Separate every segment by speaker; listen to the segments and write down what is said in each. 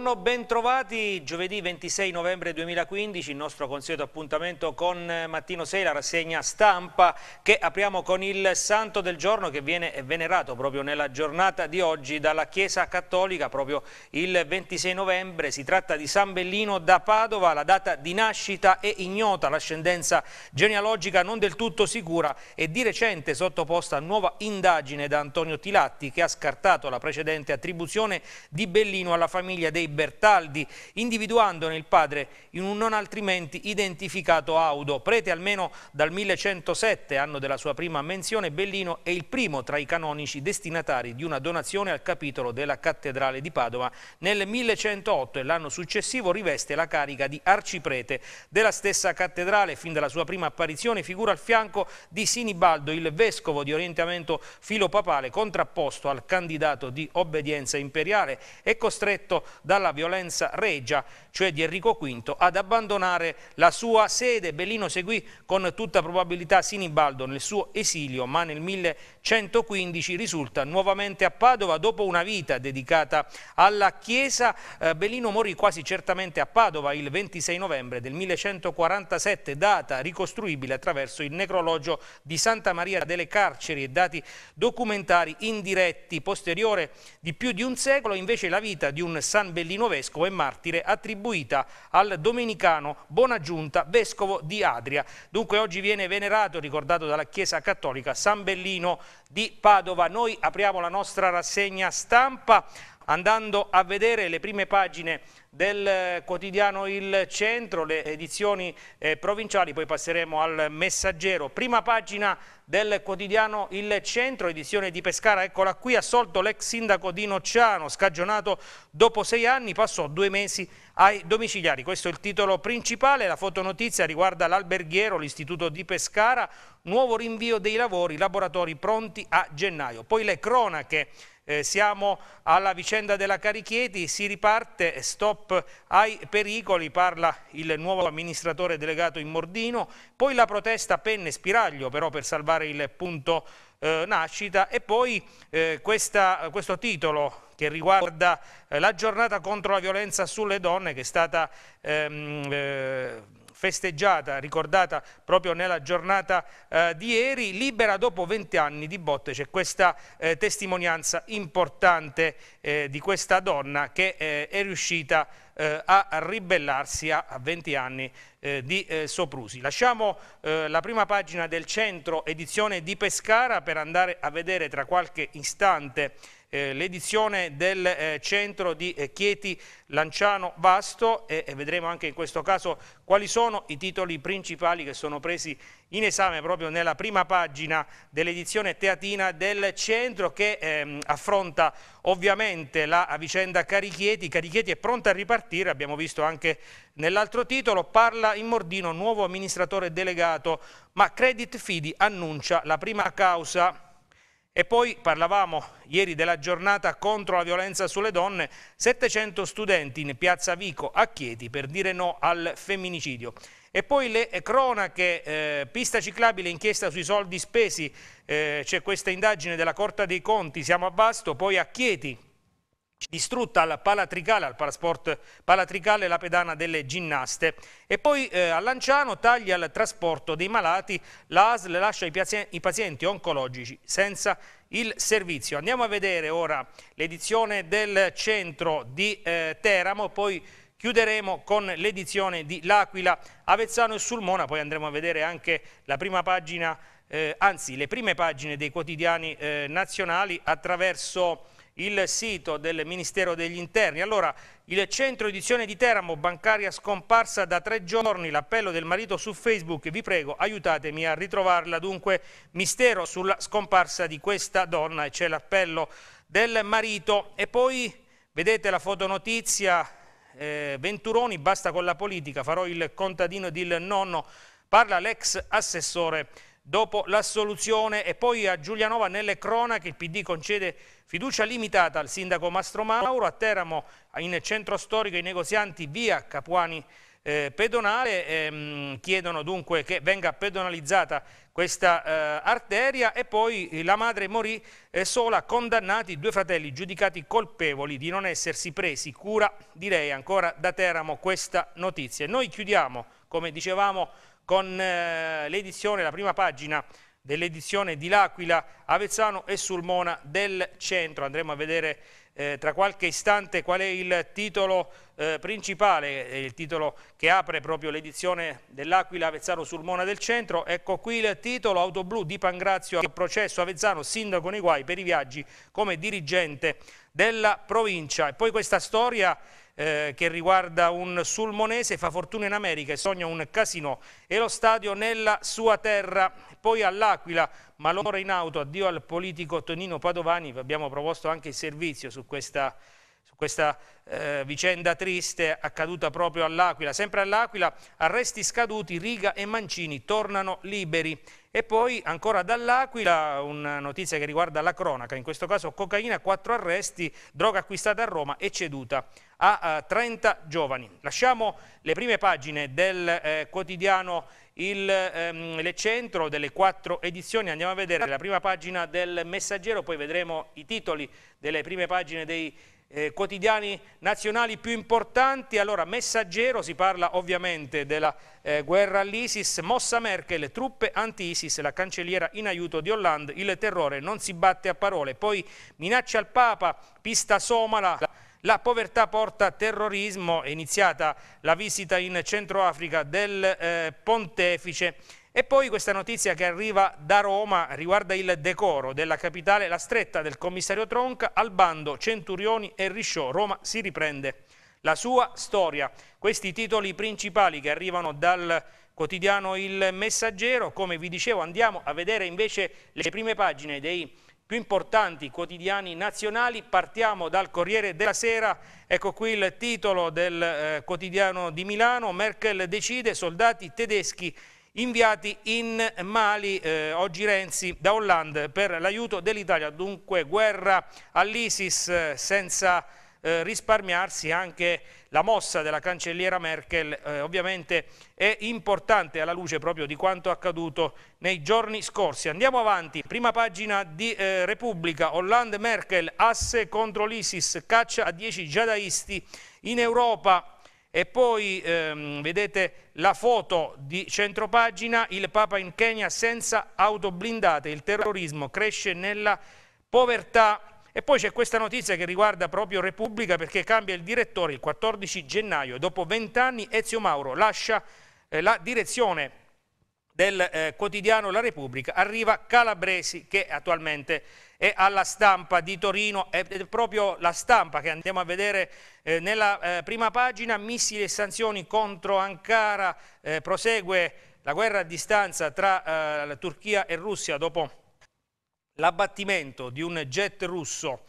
Speaker 1: Buongiorno, bentrovati. Giovedì 26 novembre 2015, il nostro consueto appuntamento con eh, Mattino 6, la rassegna stampa che apriamo con il santo del giorno che viene venerato proprio nella giornata di oggi dalla Chiesa Cattolica, proprio il 26 novembre. Si tratta di San Bellino da Padova, la data di nascita è ignota, l'ascendenza genealogica non del tutto sicura e di recente sottoposta a nuova indagine da Antonio Tilatti che ha scartato la precedente attribuzione di Bellino alla famiglia dei dei Bertaldi, individuandone il padre in un non altrimenti identificato Audo. Prete almeno dal 1107, anno della sua prima menzione, Bellino è il primo tra i canonici destinatari di una donazione al capitolo della cattedrale di Padova. Nel 1108 e l'anno successivo riveste la carica di arciprete della stessa cattedrale. Fin dalla sua prima apparizione figura al fianco di Sinibaldo, il vescovo di orientamento filopapale, contrapposto al candidato di obbedienza imperiale e costretto da dalla violenza regia, cioè di Enrico V, ad abbandonare la sua sede. Bellino seguì con tutta probabilità Sinibaldo nel suo esilio, ma nel 1100 115 risulta nuovamente a Padova dopo una vita dedicata alla Chiesa. Eh, Bellino morì quasi certamente a Padova il 26 novembre del 1147, data ricostruibile attraverso il necrologio di Santa Maria delle Carceri e dati documentari indiretti. Posteriore di più di un secolo invece la vita di un San Bellino vescovo e martire attribuita al domenicano Bonaggiunta, vescovo di Adria. Dunque oggi viene venerato, ricordato dalla Chiesa Cattolica, San Bellino di Padova. Noi apriamo la nostra rassegna stampa andando a vedere le prime pagine del eh, quotidiano Il Centro, le edizioni eh, provinciali, poi passeremo al messaggero. Prima pagina del quotidiano Il Centro, edizione di Pescara, eccola qui, assolto l'ex sindaco di Nociano, scagionato dopo sei anni, passò due mesi ai domiciliari. Questo è il titolo principale, la fotonotizia riguarda l'alberghiero, l'istituto di Pescara, nuovo rinvio dei lavori, laboratori pronti a gennaio. Poi le cronache eh, siamo alla vicenda della Carichieti, si riparte, stop ai pericoli, parla il nuovo amministratore delegato in Mordino, poi la protesta penne spiraglio però per salvare il punto eh, nascita e poi eh, questa, questo titolo che riguarda eh, la giornata contro la violenza sulle donne che è stata ehm, eh, festeggiata, ricordata proprio nella giornata eh, di ieri, libera dopo 20 anni di botte, c'è questa eh, testimonianza importante eh, di questa donna che eh, è riuscita eh, a ribellarsi a, a 20 anni eh, di soprusi. Lasciamo la prima pagina del centro edizione di Pescara per andare a vedere tra qualche istante eh, l'edizione del eh, centro di eh, Chieti Lanciano Vasto e, e, vedremo anche in questo caso quali sono i titoli principali che sono presi in esame proprio nella prima pagina dell'edizione teatina del centro che ehm, affronta ovviamente la vicenda Carichieti. Carichieti è pronta a ripartire, abbiamo visto anche nell'altro titolo, parla in Mordino nuovo amministratore delegato, ma Credit Fidi annuncia la prima causa e poi parlavamo ieri della giornata contro la violenza sulle donne, 700 studenti in piazza Vico a Chieti per dire no al femminicidio. E poi le cronache, eh, pista ciclabile, inchiesta sui soldi spesi, eh, c'è questa indagine della Corte dei Conti, siamo a Basto, poi a Chieti, distrutta al Palatricale, al Palasport Palatricale la pedana delle ginnaste e poi eh, a Lanciano taglia il trasporto dei malati, l'ASL lascia i, pazienti, i pazienti oncologici senza il servizio. Andiamo a vedere ora l'edizione del centro di eh, Teramo, poi chiuderemo con l'edizione di L'Aquila, Avezzano e Sulmona, poi andremo a vedere anche la prima pagina, eh, anzi le prime pagine dei quotidiani eh, nazionali attraverso il sito del Ministero degli Interni. Allora, il centro edizione di Teramo, bancaria scomparsa da tre giorni, l'appello del marito su Facebook, vi prego aiutatemi a ritrovarla, dunque mistero sulla scomparsa di questa donna e c'è l'appello del marito e poi vedete la fotonotizia eh, Venturoni, basta con la politica, farò il contadino ed il nonno, parla l'ex assessore dopo l'assoluzione e poi a Giulianova nelle cronache il PD concede fiducia limitata al sindaco Mastro Mauro, a Teramo in centro storico i negozianti via Capuani eh, pedonale ehm, chiedono dunque che venga pedonalizzata questa eh, arteria e poi la madre morì eh, sola, condannati due fratelli giudicati colpevoli di non essersi presi cura, direi ancora da Teramo questa notizia. Noi chiudiamo, come dicevamo, con eh, l'edizione, la prima pagina dell'edizione di L'Aquila, Avezzano e Sulmona del centro. Andremo a vedere eh, tra qualche istante qual è il titolo eh, principale, eh, il titolo che apre proprio l'edizione dell'Aquila Avezzano Sulmona del centro. Ecco qui il titolo, Auto Blu di Pangrazio, processo Avezzano, sindaco nei guai per i viaggi come dirigente della provincia. E poi questa storia eh, che riguarda un sulmonese, fa fortuna in America e sogna un casino e lo stadio nella sua terra. Poi all'Aquila, ma l'onore in auto, addio al politico Tonino Padovani, abbiamo proposto anche il servizio su questa su questa eh, vicenda triste accaduta proprio all'Aquila. Sempre all'Aquila, arresti scaduti, Riga e Mancini tornano liberi. E poi ancora dall'Aquila una notizia che riguarda la cronaca, in questo caso cocaina, quattro arresti, droga acquistata a Roma e ceduta a 30 eh, giovani. Lasciamo le prime pagine del eh, quotidiano il ehm, Lecentro delle quattro edizioni, andiamo a vedere la prima pagina del Messaggero, poi vedremo i titoli delle prime pagine dei eh, quotidiani nazionali più importanti. Allora, Messaggero, si parla ovviamente della eh, guerra all'ISIS, mossa Merkel, truppe anti-ISIS, la cancelliera in aiuto di Hollande, il terrore non si batte a parole, poi minaccia al Papa, pista somala la povertà porta terrorismo, è iniziata la visita in Centro Africa del eh, pontefice e poi questa notizia che arriva da Roma riguarda il decoro della capitale, la stretta del commissario Tronca al bando Centurioni e Risciò. Roma si riprende la sua storia. Questi titoli principali che arrivano dal quotidiano Il Messaggero, come vi dicevo, andiamo a vedere invece le prime pagine dei più importanti quotidiani nazionali. Partiamo dal Corriere della Sera, ecco qui il titolo del eh, quotidiano di Milano, Merkel decide soldati tedeschi inviati in Mali, eh, oggi Renzi da Hollande per l'aiuto dell'Italia, dunque guerra all'ISIS eh, senza eh, risparmiarsi anche la mossa della cancelliera Merkel, eh, ovviamente è importante alla luce proprio di quanto accaduto nei giorni scorsi. Andiamo avanti, prima pagina di eh, Repubblica, Hollande-Merkel, asse contro l'ISIS, caccia a 10 jihadisti in Europa. E poi ehm, vedete la foto di centropagina, il Papa in Kenya senza auto blindate, il terrorismo cresce nella povertà e poi c'è questa notizia che riguarda proprio Repubblica perché cambia il direttore il 14 gennaio. Dopo 20 anni Ezio Mauro lascia eh, la direzione del eh, quotidiano La Repubblica. Arriva Calabresi che attualmente è alla stampa di Torino. È, è proprio la stampa che andiamo a vedere eh, nella eh, prima pagina. Missili e sanzioni contro Ankara. Eh, prosegue la guerra a distanza tra eh, Turchia e Russia dopo l'abbattimento di un jet russo.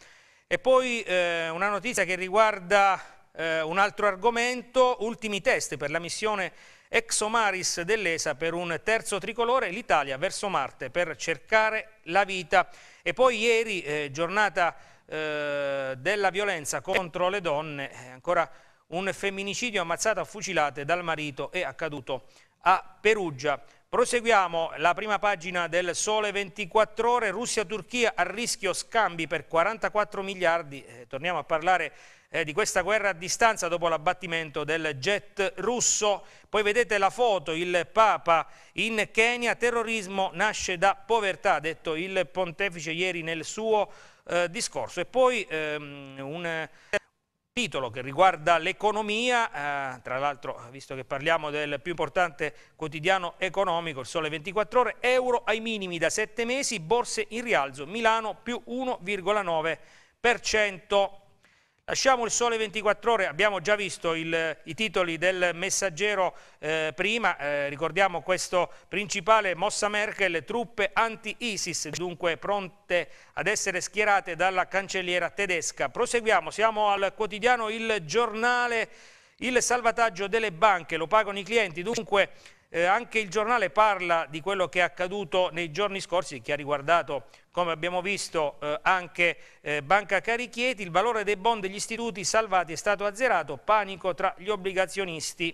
Speaker 1: E poi eh, una notizia che riguarda eh, un altro argomento, ultimi test per la missione Exomaris dell'ESA per un terzo tricolore, l'Italia verso Marte per cercare la vita. E poi ieri, eh, giornata eh, della violenza contro le donne, eh, ancora un femminicidio ammazzato a fucilate dal marito è accaduto a Perugia. Proseguiamo la prima pagina del Sole 24 ore, Russia-Turchia a rischio scambi per 44 miliardi, eh, torniamo a parlare eh, di questa guerra a distanza dopo l'abbattimento del jet russo, poi vedete la foto, il Papa in Kenya, terrorismo nasce da povertà, ha detto il pontefice ieri nel suo eh, discorso e poi ehm, un titolo che riguarda l'economia, eh, tra l'altro visto che parliamo del più importante quotidiano economico, il Sole 24 ore, euro ai minimi da 7 mesi, borse in rialzo, Milano più 1,9%. Lasciamo il sole 24 ore, abbiamo già visto il, i titoli del messaggero eh, prima, eh, ricordiamo questo principale mossa Merkel, truppe anti-ISIS, dunque pronte ad essere schierate dalla cancelliera tedesca. Proseguiamo, siamo al quotidiano Il Giornale, il salvataggio delle banche, lo pagano i clienti, dunque... Eh, anche il giornale parla di quello che è accaduto nei giorni scorsi, che ha riguardato, come abbiamo visto, eh, anche eh, Banca Carichieti. Il valore dei bond degli istituti salvati è stato azzerato, panico tra gli obbligazionisti.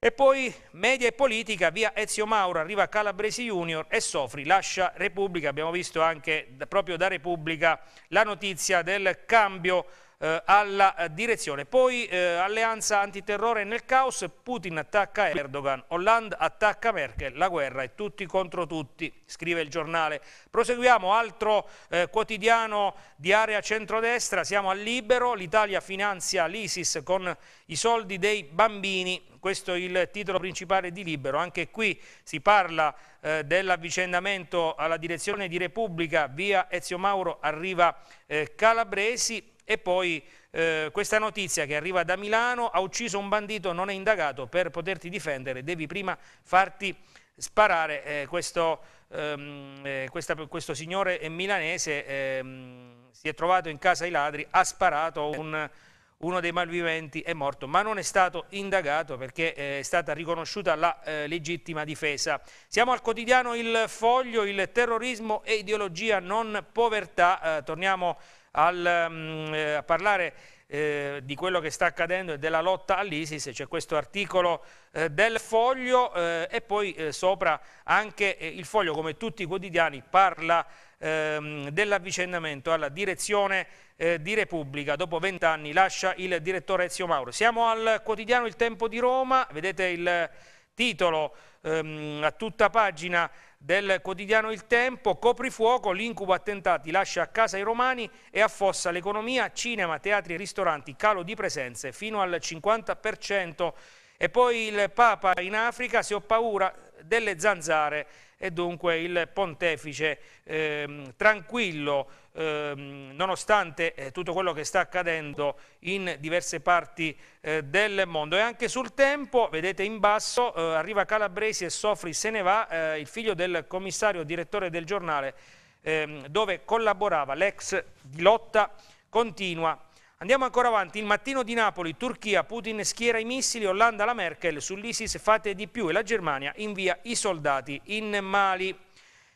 Speaker 1: E poi media e politica, via Ezio Mauro, arriva Calabresi Junior e Sofri lascia Repubblica. Abbiamo visto anche proprio da Repubblica la notizia del cambio eh, alla eh, direzione. Poi eh, alleanza antiterrore nel caos, Putin attacca Erdogan, Hollande attacca Merkel, la guerra è tutti contro tutti, scrive il giornale. Proseguiamo, altro eh, quotidiano di area centrodestra, siamo a Libero, l'Italia finanzia l'ISIS con i soldi dei bambini, questo è il titolo principale di Libero, anche qui si parla eh, dell'avvicendamento alla direzione di Repubblica, via Ezio Mauro arriva eh, Calabresi e poi eh, questa notizia che arriva da Milano, ha ucciso un bandito, non è indagato, per poterti difendere devi prima farti sparare eh, questo, ehm, eh, questa, questo, signore milanese ehm, si è trovato in casa ai ladri, ha sparato un, uno dei malviventi, è morto, ma non è stato indagato perché eh, è stata riconosciuta la eh, legittima difesa. Siamo al quotidiano Il Foglio, il terrorismo e ideologia non povertà, eh, torniamo a al, mm, eh, a parlare eh, di quello che sta accadendo e della lotta all'ISIS, c'è questo articolo eh, del foglio eh, e poi eh, sopra anche il foglio, come tutti i quotidiani, parla ehm, dell'avvicinamento alla direzione di Repubblica. Dopo vent'anni lascia il direttore Ezio Mauro. Siamo al quotidiano Il Tempo di Roma, vedete il titolo ehm, a tutta pagina del quotidiano Il Tempo, coprifuoco, l'incubo attentati lascia a casa i romani e affossa l'economia, cinema, teatri e ristoranti, calo di presenze fino al 50%. E poi il Papa in Africa, se ho paura delle zanzare, e dunque il pontefice ehm, tranquillo ehm, nonostante eh, tutto quello che sta accadendo in diverse parti eh, del mondo. E anche sul tempo, vedete in basso, eh, arriva Calabresi e Sofri se ne va, eh, il figlio del commissario direttore del giornale ehm, dove collaborava l'ex di lotta continua Andiamo ancora avanti, il mattino di Napoli, Turchia, Putin schiera i missili, Olanda la Merkel, sull'ISIS fate di più e la Germania invia i soldati in Mali.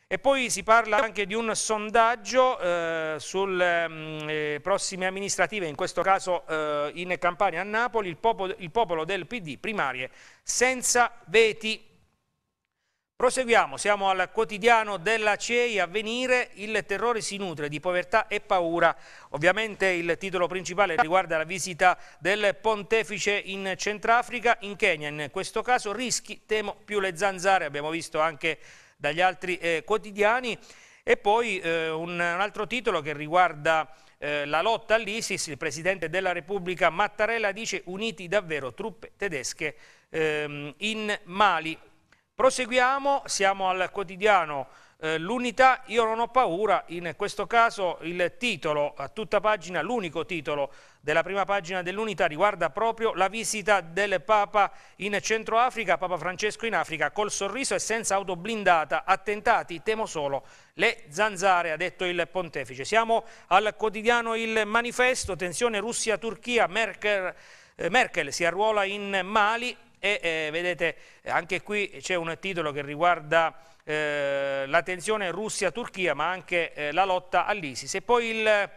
Speaker 1: E poi si parla anche di un sondaggio eh, sulle ehm, eh, prossime amministrative, in questo caso eh, in Campania a Napoli, il popolo, il popolo del PD, primarie senza veti. Proseguiamo, siamo al quotidiano della CEI a venire, il terrore si nutre di povertà e paura. Ovviamente il titolo principale riguarda la visita del pontefice in Centrafrica, in Kenya in questo caso, rischi, temo più le zanzare, abbiamo visto anche dagli altri eh, quotidiani. E poi eh, un, un, altro titolo che riguarda eh, la lotta all'ISIS, il Presidente della Repubblica Mattarella dice uniti davvero truppe tedesche ehm, in Mali. Proseguiamo, siamo al quotidiano eh, L'unità, io non ho paura, in questo caso il titolo a tutta pagina, l'unico titolo della prima pagina dell'unità riguarda proprio la visita del Papa in Centro Africa, Papa Francesco in Africa, col sorriso e senza auto blindata, attentati, temo solo, le zanzare, ha detto il pontefice. Siamo al quotidiano Il Manifesto, tensione Russia-Turchia, Merkel... Eh, Merkel si arruola in Mali, e eh, vedete anche qui c'è un titolo che riguarda eh, la tensione Russia-Turchia ma anche eh, la lotta all'ISIS e poi il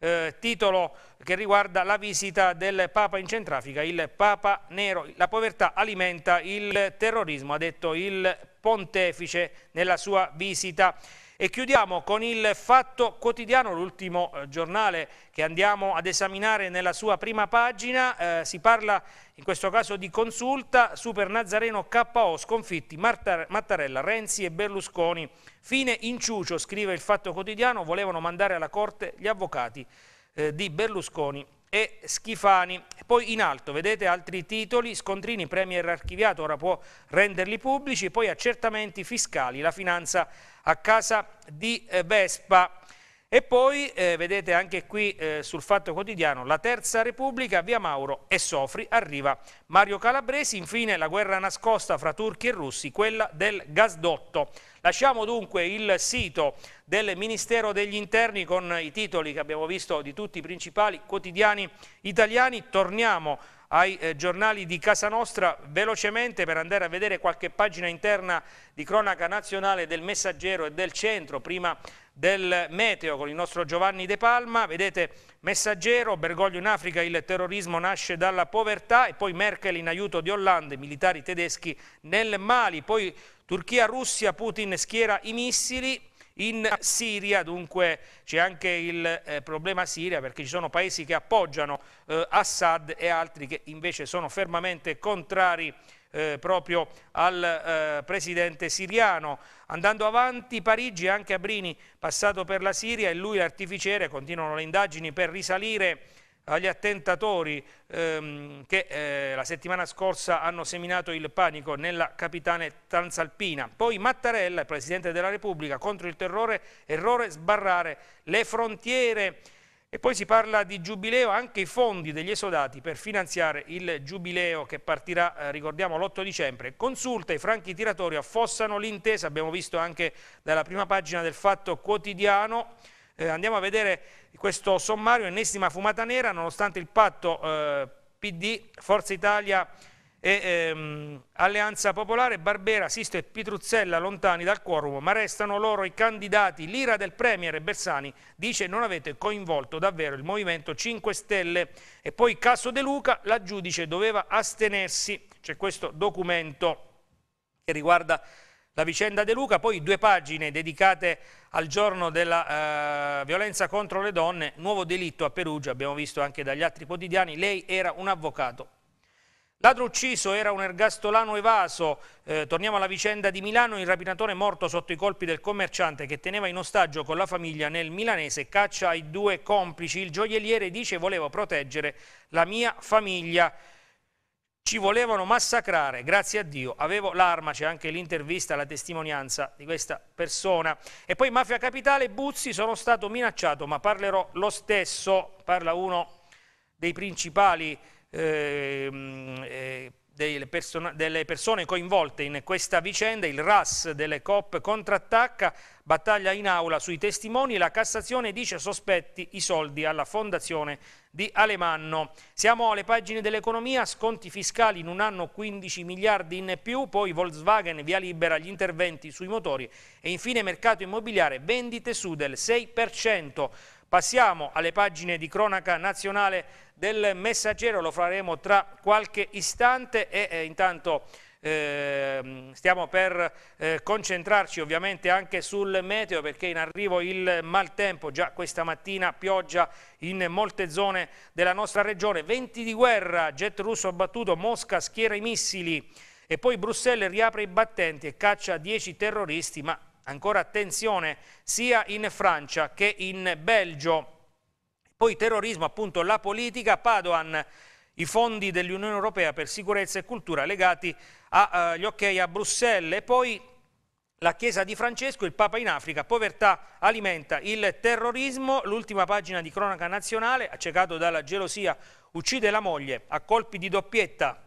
Speaker 1: eh, titolo che riguarda la visita del Papa in Centrafrica, il Papa Nero, la povertà alimenta il terrorismo, ha detto il pontefice nella sua visita e chiudiamo con il Fatto Quotidiano, l'ultimo eh, giornale che andiamo ad esaminare nella sua prima pagina. Eh, si parla in questo caso di consulta, Super Nazareno KO, sconfitti Mattarella, Renzi e Berlusconi. Fine in inciucio, scrive il Fatto Quotidiano, volevano mandare alla Corte gli avvocati eh, di Berlusconi e Schifani. Poi in alto vedete altri titoli, scontrini, premier archiviato, ora può renderli pubblici, poi accertamenti fiscali, la finanza a casa di eh, Vespa. E poi eh, vedete anche qui eh, sul Fatto Quotidiano la Terza Repubblica, via Mauro e Sofri, arriva Mario Calabresi, infine la guerra nascosta fra turchi e russi, quella del gasdotto. Lasciamo dunque il sito del Ministero degli Interni con i titoli che abbiamo visto di tutti i principali quotidiani italiani, torniamo ai eh, giornali di casa nostra velocemente per andare a vedere qualche pagina interna di cronaca nazionale del Messaggero e del Centro, prima del meteo con il nostro Giovanni De Palma, vedete messaggero, Bergoglio in Africa, il terrorismo nasce dalla povertà e poi Merkel in aiuto di Hollande, militari tedeschi nel Mali, poi Turchia-Russia, Putin schiera i missili, in Siria, dunque c'è anche il eh, problema Siria perché ci sono paesi che appoggiano eh, Assad e altri che invece sono fermamente contrari eh, proprio al eh, presidente siriano. Andando avanti, Parigi, anche Abrini, passato per la Siria, e lui l'artificiere, continuano le indagini per risalire agli attentatori ehm, che eh, la settimana scorsa hanno seminato il panico nella capitale transalpina. Poi Mattarella, Presidente della Repubblica, contro il terrore, errore sbarrare le frontiere e poi si parla di giubileo, anche i fondi degli esodati per finanziare il giubileo che partirà, eh, ricordiamo, l'8 dicembre. Consulta i franchi tiratori affossano l'intesa, abbiamo visto anche dalla prima pagina del Fatto Quotidiano. Eh, andiamo a vedere questo sommario, ennesima fumata nera, nonostante il patto eh, PD, Forza Italia e, ehm, Alleanza Popolare, Barbera, Sisto e Pitruzzella lontani dal quorum, ma restano loro i candidati. L'ira del Premier Bersani dice non avete coinvolto davvero il Movimento 5 Stelle. E poi caso De Luca, la giudice doveva astenersi. C'è questo documento che riguarda la vicenda De Luca, poi due pagine dedicate al giorno della eh, violenza contro le donne, nuovo delitto a Perugia, abbiamo visto anche dagli altri quotidiani, lei era un avvocato Ladro ucciso era un ergastolano evaso, eh, torniamo alla vicenda di Milano, il rapinatore morto sotto i colpi del commerciante che teneva in ostaggio con la famiglia nel milanese caccia i due complici, il gioielliere dice volevo proteggere la mia famiglia, ci volevano massacrare, grazie a Dio, avevo l'arma, c'è anche l'intervista, la testimonianza di questa persona. E poi Mafia Capitale, Buzzi, sono stato minacciato ma parlerò lo stesso, parla uno dei principali Ehm, eh, delle, person delle, persone coinvolte in questa vicenda, il RAS delle COP contrattacca, battaglia in aula sui testimoni, la Cassazione dice sospetti i soldi alla fondazione di Alemanno. Siamo alle pagine dell'economia, sconti fiscali in un anno 15 miliardi in più, poi Volkswagen via libera gli interventi sui motori e infine mercato immobiliare, vendite su del 6%. Passiamo alle pagine di cronaca nazionale del messaggero, lo faremo tra qualche istante e eh, intanto eh, stiamo per eh, concentrarci ovviamente anche sul meteo perché in arrivo il maltempo, già questa mattina pioggia in molte zone della nostra regione, venti di guerra, jet russo abbattuto, Mosca schiera i missili e poi Bruxelles riapre i battenti e caccia 10 terroristi, ma ancora attenzione sia in Francia che in Belgio. Poi terrorismo, appunto la politica, Padoan, i fondi dell'Unione Europea per sicurezza e cultura legati agli eh, ok a Bruxelles. E poi la Chiesa di Francesco, il Papa in Africa, povertà alimenta il terrorismo, l'ultima pagina di cronaca nazionale, accecato dalla gelosia, uccide la moglie a colpi di doppietta,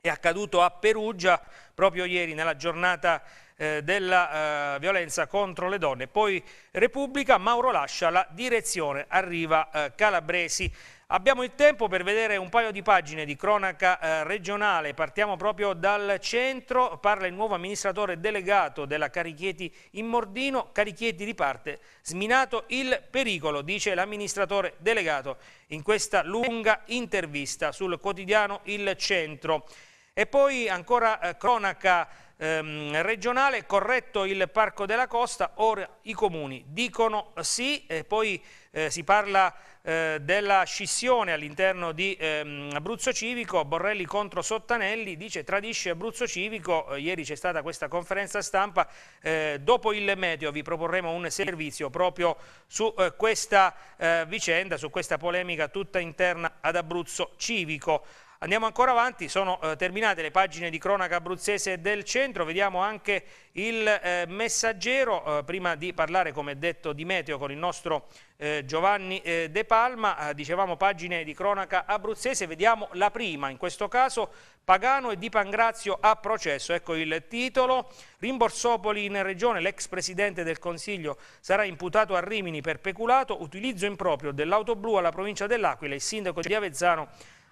Speaker 1: è accaduto a Perugia proprio ieri nella giornata eh, della eh, violenza contro le donne. Poi Repubblica, Mauro lascia la direzione, arriva eh, Calabresi. Abbiamo il tempo per vedere un paio di pagine di cronaca eh, regionale, partiamo proprio dal centro, parla il nuovo amministratore delegato della Carichieti in Mordino. Carichieti riparte, sminato il pericolo, dice l'amministratore delegato in questa lunga intervista sul quotidiano Il Centro. E poi ancora eh, cronaca ehm, regionale, corretto il Parco della Costa, ora i comuni dicono sì e poi eh, si parla eh, della scissione all'interno di ehm, Abruzzo Civico, Borrelli contro Sottanelli, dice tradisce Abruzzo Civico, eh, ieri c'è stata questa conferenza stampa, eh, dopo il medio vi proporremo un servizio proprio su eh, questa eh, vicenda, su questa polemica tutta interna ad Abruzzo Civico. Andiamo ancora avanti, sono eh, terminate le pagine di cronaca abruzzese del centro, vediamo anche il eh, messaggero, eh, prima di parlare come detto di meteo con il nostro eh, Giovanni eh, De Palma, eh, dicevamo pagine di cronaca abruzzese, vediamo la prima, in questo caso Pagano e Di Pangrazio a processo, ecco il titolo, Rimborsopoli in regione, l'ex presidente del Consiglio sarà imputato a Rimini per peculato, utilizzo improprio dell'auto blu alla provincia dell'Aquila, il sindaco di Avezzano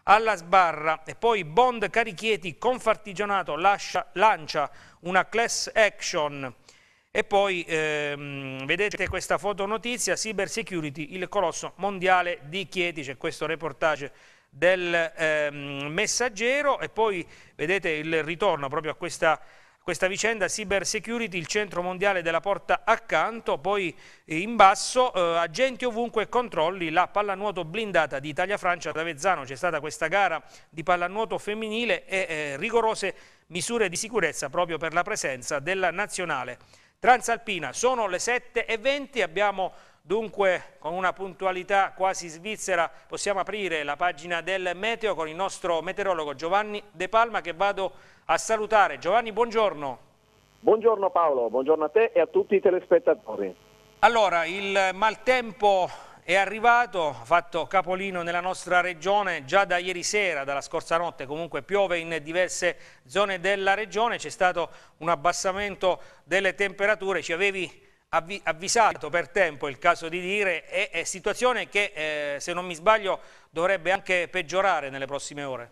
Speaker 1: alla sbarra e poi Bond Carichieti Confartigianato lascia, lancia una class action e poi ehm, vedete questa fotonotizia Cyber Security, il colosso mondiale di Chieti, c'è questo reportage del ehm, messaggero e poi vedete il ritorno proprio a questa questa vicenda cyber security, il centro mondiale della porta accanto, poi eh, in basso eh, agenti ovunque controlli la pallanuoto blindata di Italia-Francia ad Avezzano, c'è stata questa gara di pallanuoto femminile e eh, rigorose misure di sicurezza proprio per la presenza della nazionale transalpina. Sono le 7.20, abbiamo Dunque, con una puntualità quasi svizzera, possiamo aprire la pagina del meteo con il nostro meteorologo Giovanni De Palma che vado a salutare. Giovanni, buongiorno.
Speaker 2: Buongiorno Paolo,
Speaker 1: buongiorno a te e a tutti i telespettatori. Allora, il maltempo è arrivato, ha fatto capolino nella nostra regione già da ieri sera, dalla scorsa notte, comunque piove in diverse zone della regione, c'è stato un abbassamento delle temperature, ci avevi avvi avvisato per tempo, è il caso di dire, è, è situazione che, eh, se non mi sbaglio, dovrebbe anche peggiorare nelle prossime ore.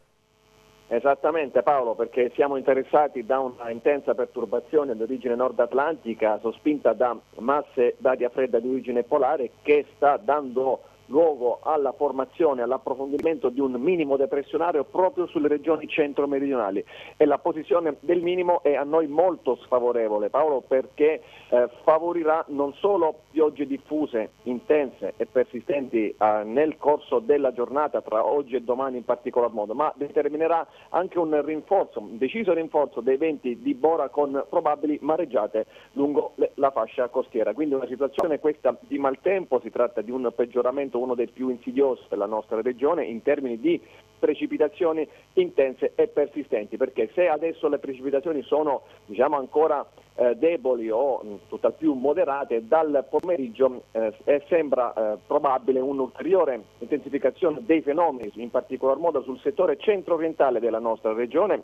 Speaker 2: Esattamente Paolo, perché siamo interessati da una intensa perturbazione d'origine nord atlantica sospinta da masse d'aria fredda di origine polare che sta dando luogo alla formazione, all'approfondimento di un minimo depressionario proprio sulle regioni centro-meridionali e la posizione del minimo è a noi molto sfavorevole, Paolo, perché eh, favorirà non solo piogge diffuse, intense e persistenti eh, nel corso della giornata, tra oggi e domani in particolar modo, ma determinerà anche un rinforzo, un deciso rinforzo dei venti di Bora con probabili mareggiate lungo le, la fascia costiera. Quindi una situazione questa di maltempo, si tratta di un peggioramento stato uno dei più insidiosi per la nostra regione in termini di precipitazioni intense e persistenti, perché se adesso le precipitazioni sono diciamo, ancora eh, deboli o mm, tutt'al più moderate, dal pomeriggio eh, sembra eh, probabile un'ulteriore intensificazione dei fenomeni, in particolar modo sul settore centro-orientale della nostra regione,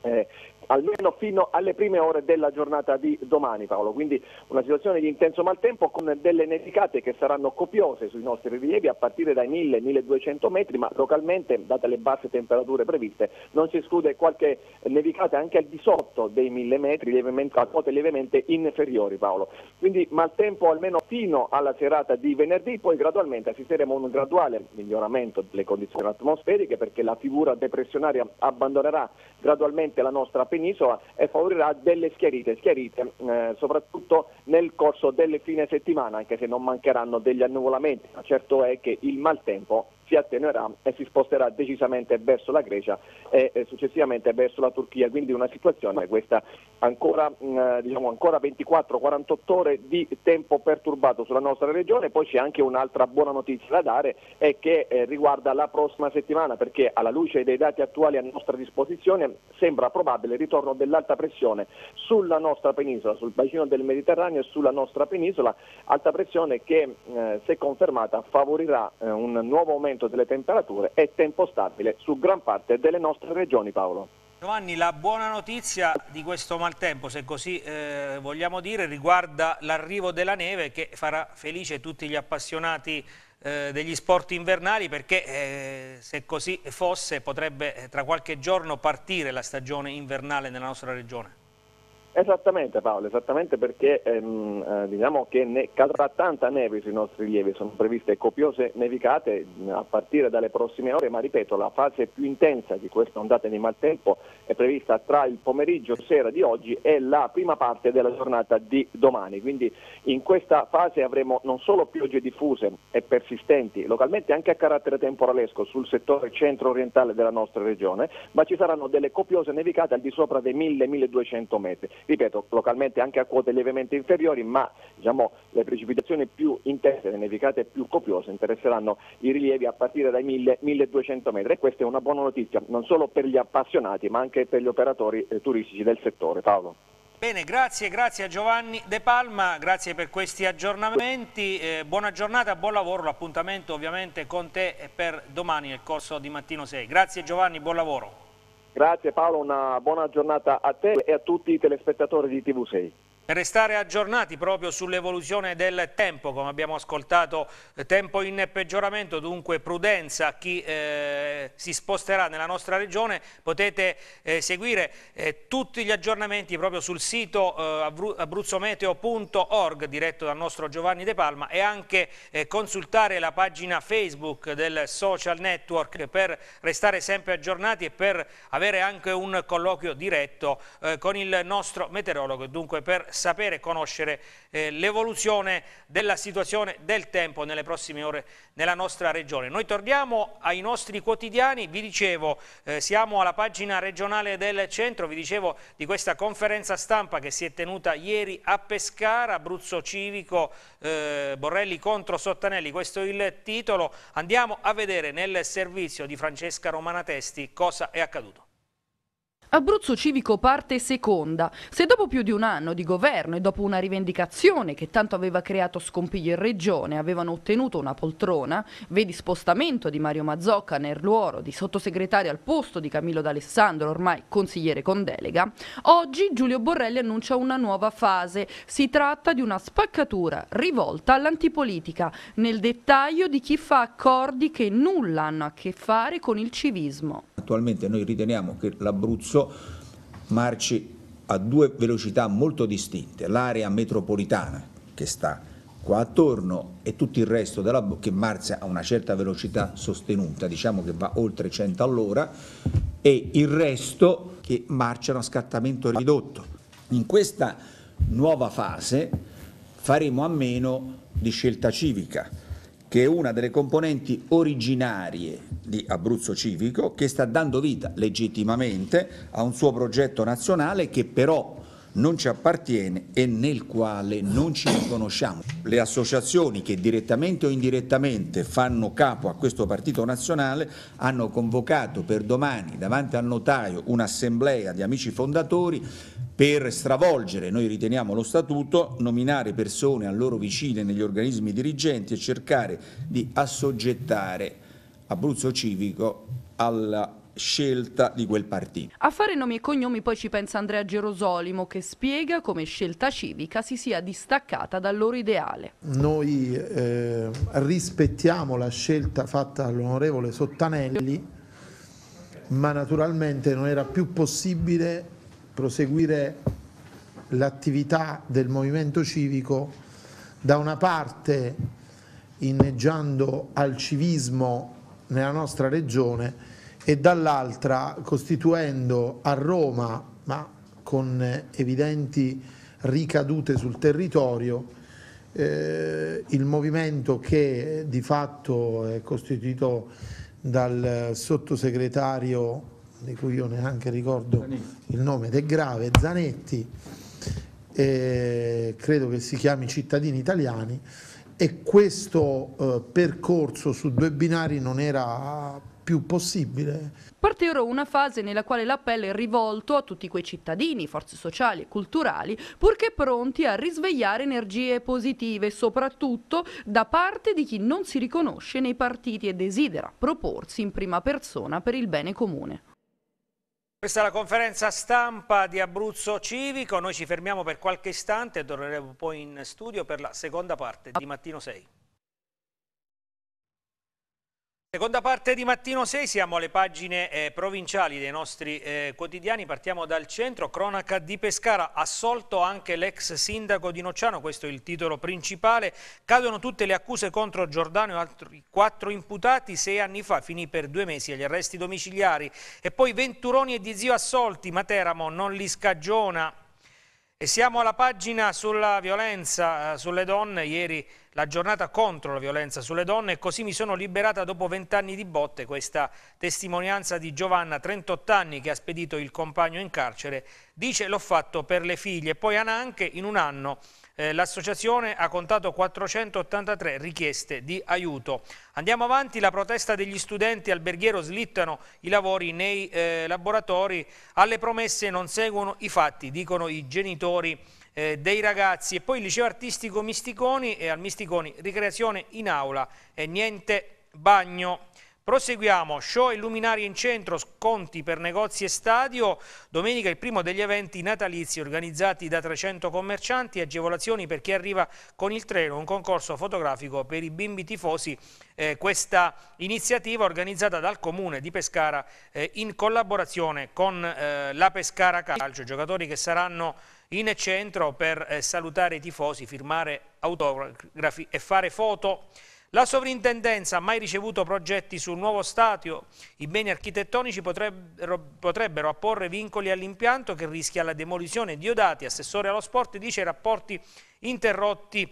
Speaker 2: eh, almeno fino alle prime ore della giornata di domani Paolo, quindi una situazione di intenso maltempo con delle nevicate che saranno copiose sui nostri rilievi a partire dai 1000-1200 metri, ma localmente, date le basse temperature previste, non si esclude qualche nevicata anche al di sotto dei 1000 metri, lievemente, a quote lievemente inferiori Paolo. Quindi maltempo almeno fino alla serata di venerdì, poi gradualmente assisteremo a un graduale miglioramento delle condizioni atmosferiche perché la figura depressionaria abbandonerà gradualmente la nostra penisola sull'isola e favorirà delle schiarite, schierite eh, soprattutto nel corso del fine settimana, anche se non mancheranno degli annuvolamenti, ma certo è che il maltempo si attenuerà e si sposterà decisamente verso la Grecia e eh, successivamente verso la Turchia, quindi una situazione questa ancora, mh, mm, diciamo, ancora 24-48 ore di tempo perturbato sulla nostra regione, poi c'è anche un'altra buona notizia da dare e che eh, riguarda la prossima settimana perché alla luce dei dati attuali a nostra disposizione sembra probabile il ritorno dell'alta pressione sulla nostra penisola, sul bacino del Mediterraneo e sulla nostra penisola, alta pressione che eh, se confermata favorirà eh, un nuovo aumento aumento delle temperature è tempo stabile su gran parte delle nostre regioni, Paolo.
Speaker 1: Giovanni, la buona notizia di questo maltempo, se così eh, vogliamo dire, riguarda l'arrivo della neve che farà felice tutti gli appassionati eh, degli sport invernali perché eh, se così fosse potrebbe eh, tra qualche giorno partire la stagione invernale nella nostra regione.
Speaker 2: Esattamente Paolo, esattamente perché ehm, eh, diciamo che ne, cadrà tanta neve sui nostri rilievi, sono previste copiose nevicate mm, a partire dalle prossime ore, ma ripeto la fase più intensa di questa ondata di maltempo è prevista tra il pomeriggio sera di oggi e la prima parte della giornata di domani, quindi in questa fase avremo non solo piogge diffuse e persistenti, localmente anche a carattere temporalesco sul settore centro-orientale della nostra regione, ma ci saranno delle copiose nevicate al di sopra dei 1000-1200 metri ripeto, localmente anche a quote lievemente inferiori, ma diciamo, le precipitazioni più intense, le nevicate più copiose interesseranno i rilievi a partire dai 1000, 1200 metri e questa è una buona notizia non solo per gli appassionati ma anche per gli operatori eh, turistici del settore. Paolo.
Speaker 1: Bene, grazie, grazie a Giovanni De Palma, grazie per questi aggiornamenti, eh, buona giornata, buon lavoro, l'appuntamento ovviamente con te per domani nel corso di Mattino 6. Grazie Giovanni, buon lavoro.
Speaker 2: Grazie Paolo, una buona giornata a te e a tutti i telespettatori di TV6.
Speaker 1: Per restare aggiornati proprio sull'evoluzione del tempo, come abbiamo ascoltato, eh, tempo in peggioramento, dunque prudenza a chi eh, si sposterà nella nostra regione, potete eh, seguire eh, tutti gli aggiornamenti proprio sul sito eh, abruzzometeo.org diretto dal nostro Giovanni De Palma e anche eh, consultare la pagina Facebook del social network per restare sempre aggiornati e per avere anche un colloquio diretto con il nostro meteorologo, dunque per sapere e conoscere eh, l'evoluzione della situazione del tempo nelle prossime ore nella nostra regione. Noi torniamo ai nostri quotidiani, vi dicevo, eh, siamo alla pagina regionale del centro, vi dicevo di questa conferenza stampa che si è tenuta ieri a Pescara, Abruzzo Civico, eh, Borrelli contro Sottanelli, questo è il titolo. Andiamo a vedere nel servizio di Francesca Romanatesti cosa è accaduto.
Speaker 3: Abruzzo Civico parte seconda. Se dopo più di un anno di governo e dopo una rivendicazione che tanto aveva creato scompiglio in regione avevano ottenuto una poltrona, vedi spostamento di Mario Mazzocca nel ruolo di sottosegretario al posto di Camillo D'Alessandro, ormai consigliere con delega, oggi Giulio Borrelli annuncia una nuova fase. Si tratta di una spaccatura rivolta all'antipolitica, nel dettaglio di chi fa accordi che nulla hanno a che fare con il civismo.
Speaker 4: Attualmente noi riteniamo che l'Abruzzo marci a due velocità molto distinte, l'area metropolitana che sta qua attorno e tutto il resto della che marcia a una certa velocità sostenuta, diciamo che va oltre 100 all'ora, e il resto che marciano a scattamento ridotto. In questa nuova fase faremo a meno di scelta civica, che è una delle componenti originarie di Abruzzo Civico, che sta dando vita legittimamente a un suo progetto nazionale che però non ci appartiene e nel quale non ci riconosciamo. Le associazioni che direttamente o indirettamente fanno capo a questo partito nazionale hanno convocato per domani davanti al notaio un'assemblea di amici fondatori per stravolgere, noi riteniamo, lo statuto, nominare persone a loro vicine negli organismi dirigenti e cercare di assoggettare Abruzzo Civico alla scelta di quel partito.
Speaker 3: A fare nomi e cognomi poi ci pensa Andrea Gerosolimo che spiega come scelta civica si sia distaccata dal loro ideale.
Speaker 5: Noi eh, rispettiamo la scelta fatta dall'onorevole Sottanelli ma naturalmente non era più possibile proseguire l'attività del movimento civico da una parte inneggiando al civismo nella nostra regione e dall'altra costituendo a Roma, ma con evidenti ricadute sul territorio, eh, il movimento che di fatto è costituito dal sottosegretario, di cui io neanche ricordo Zanetti. il nome, ed è grave, Zanetti, eh, credo che si chiami Cittadini Italiani, e questo eh, percorso su due binari non era più possibile.
Speaker 3: Parte ora una fase nella quale l'appello è rivolto a tutti quei cittadini, forze sociali e culturali, purché pronti a risvegliare energie positive, soprattutto da parte di chi non si riconosce nei partiti e desidera proporsi in prima persona per il bene comune.
Speaker 1: Questa è la conferenza stampa di Abruzzo Civico, noi ci fermiamo per qualche istante e torneremo poi in studio per la seconda parte di Mattino 6. Seconda parte di Mattino 6, siamo alle pagine eh, provinciali dei nostri eh, quotidiani, partiamo dal centro, cronaca di Pescara, assolto anche l'ex sindaco di Nociano, questo è il titolo principale, cadono tutte le accuse contro Giordano e altri quattro imputati, sei anni fa finì per due mesi agli arresti domiciliari e poi Venturoni e Di Zio assolti, Materamo non li scagiona e siamo alla pagina sulla violenza eh, sulle donne, ieri la giornata contro la violenza sulle donne e così mi sono liberata dopo vent'anni di botte, questa testimonianza di Giovanna, 38 anni, che ha spedito il compagno in carcere, dice l'ho fatto per le figlie, poi anche in un anno eh, l'associazione ha contato 483 richieste di aiuto. Andiamo avanti, la protesta degli studenti alberghiero slittano i lavori nei eh, laboratori, alle promesse non seguono i fatti, dicono i genitori eh, dei ragazzi e poi il liceo artistico Misticoni e al Misticoni ricreazione in aula e niente bagno. Proseguiamo, show e luminari in centro, sconti per negozi e stadio, domenica il primo degli eventi natalizi organizzati da 300 commercianti, agevolazioni per chi arriva con il treno, un concorso fotografico per i bimbi tifosi, eh, questa iniziativa organizzata dal Comune di Pescara eh, in collaborazione con eh, la Pescara Calcio, giocatori che saranno in centro per eh, salutare i tifosi, firmare autografi e fare foto. La sovrintendenza ha mai ricevuto progetti sul nuovo stadio. I beni architettonici potrebbero, potrebbero apporre vincoli all'impianto che rischia la demolizione. Diodati, assessore allo sport, dice rapporti interrotti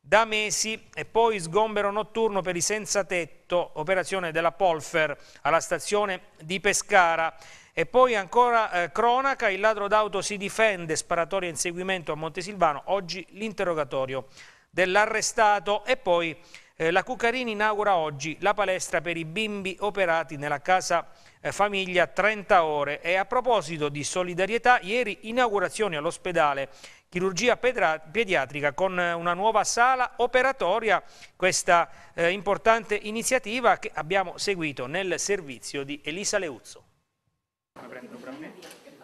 Speaker 1: da mesi e poi sgombero notturno per i senza tetto, operazione della Polfer alla stazione di Pescara. E poi ancora eh, cronaca, il ladro d'auto si difende, sparatoria e inseguimento a Montesilvano, oggi l'interrogatorio dell'arrestato e poi eh, la Cuccarini inaugura oggi la palestra per i bimbi operati nella casa eh, famiglia 30 ore e a proposito di solidarietà, ieri inaugurazione all'ospedale chirurgia pediatrica con eh, una nuova sala operatoria, questa eh, importante iniziativa che abbiamo seguito nel servizio di Elisa Leuzzo.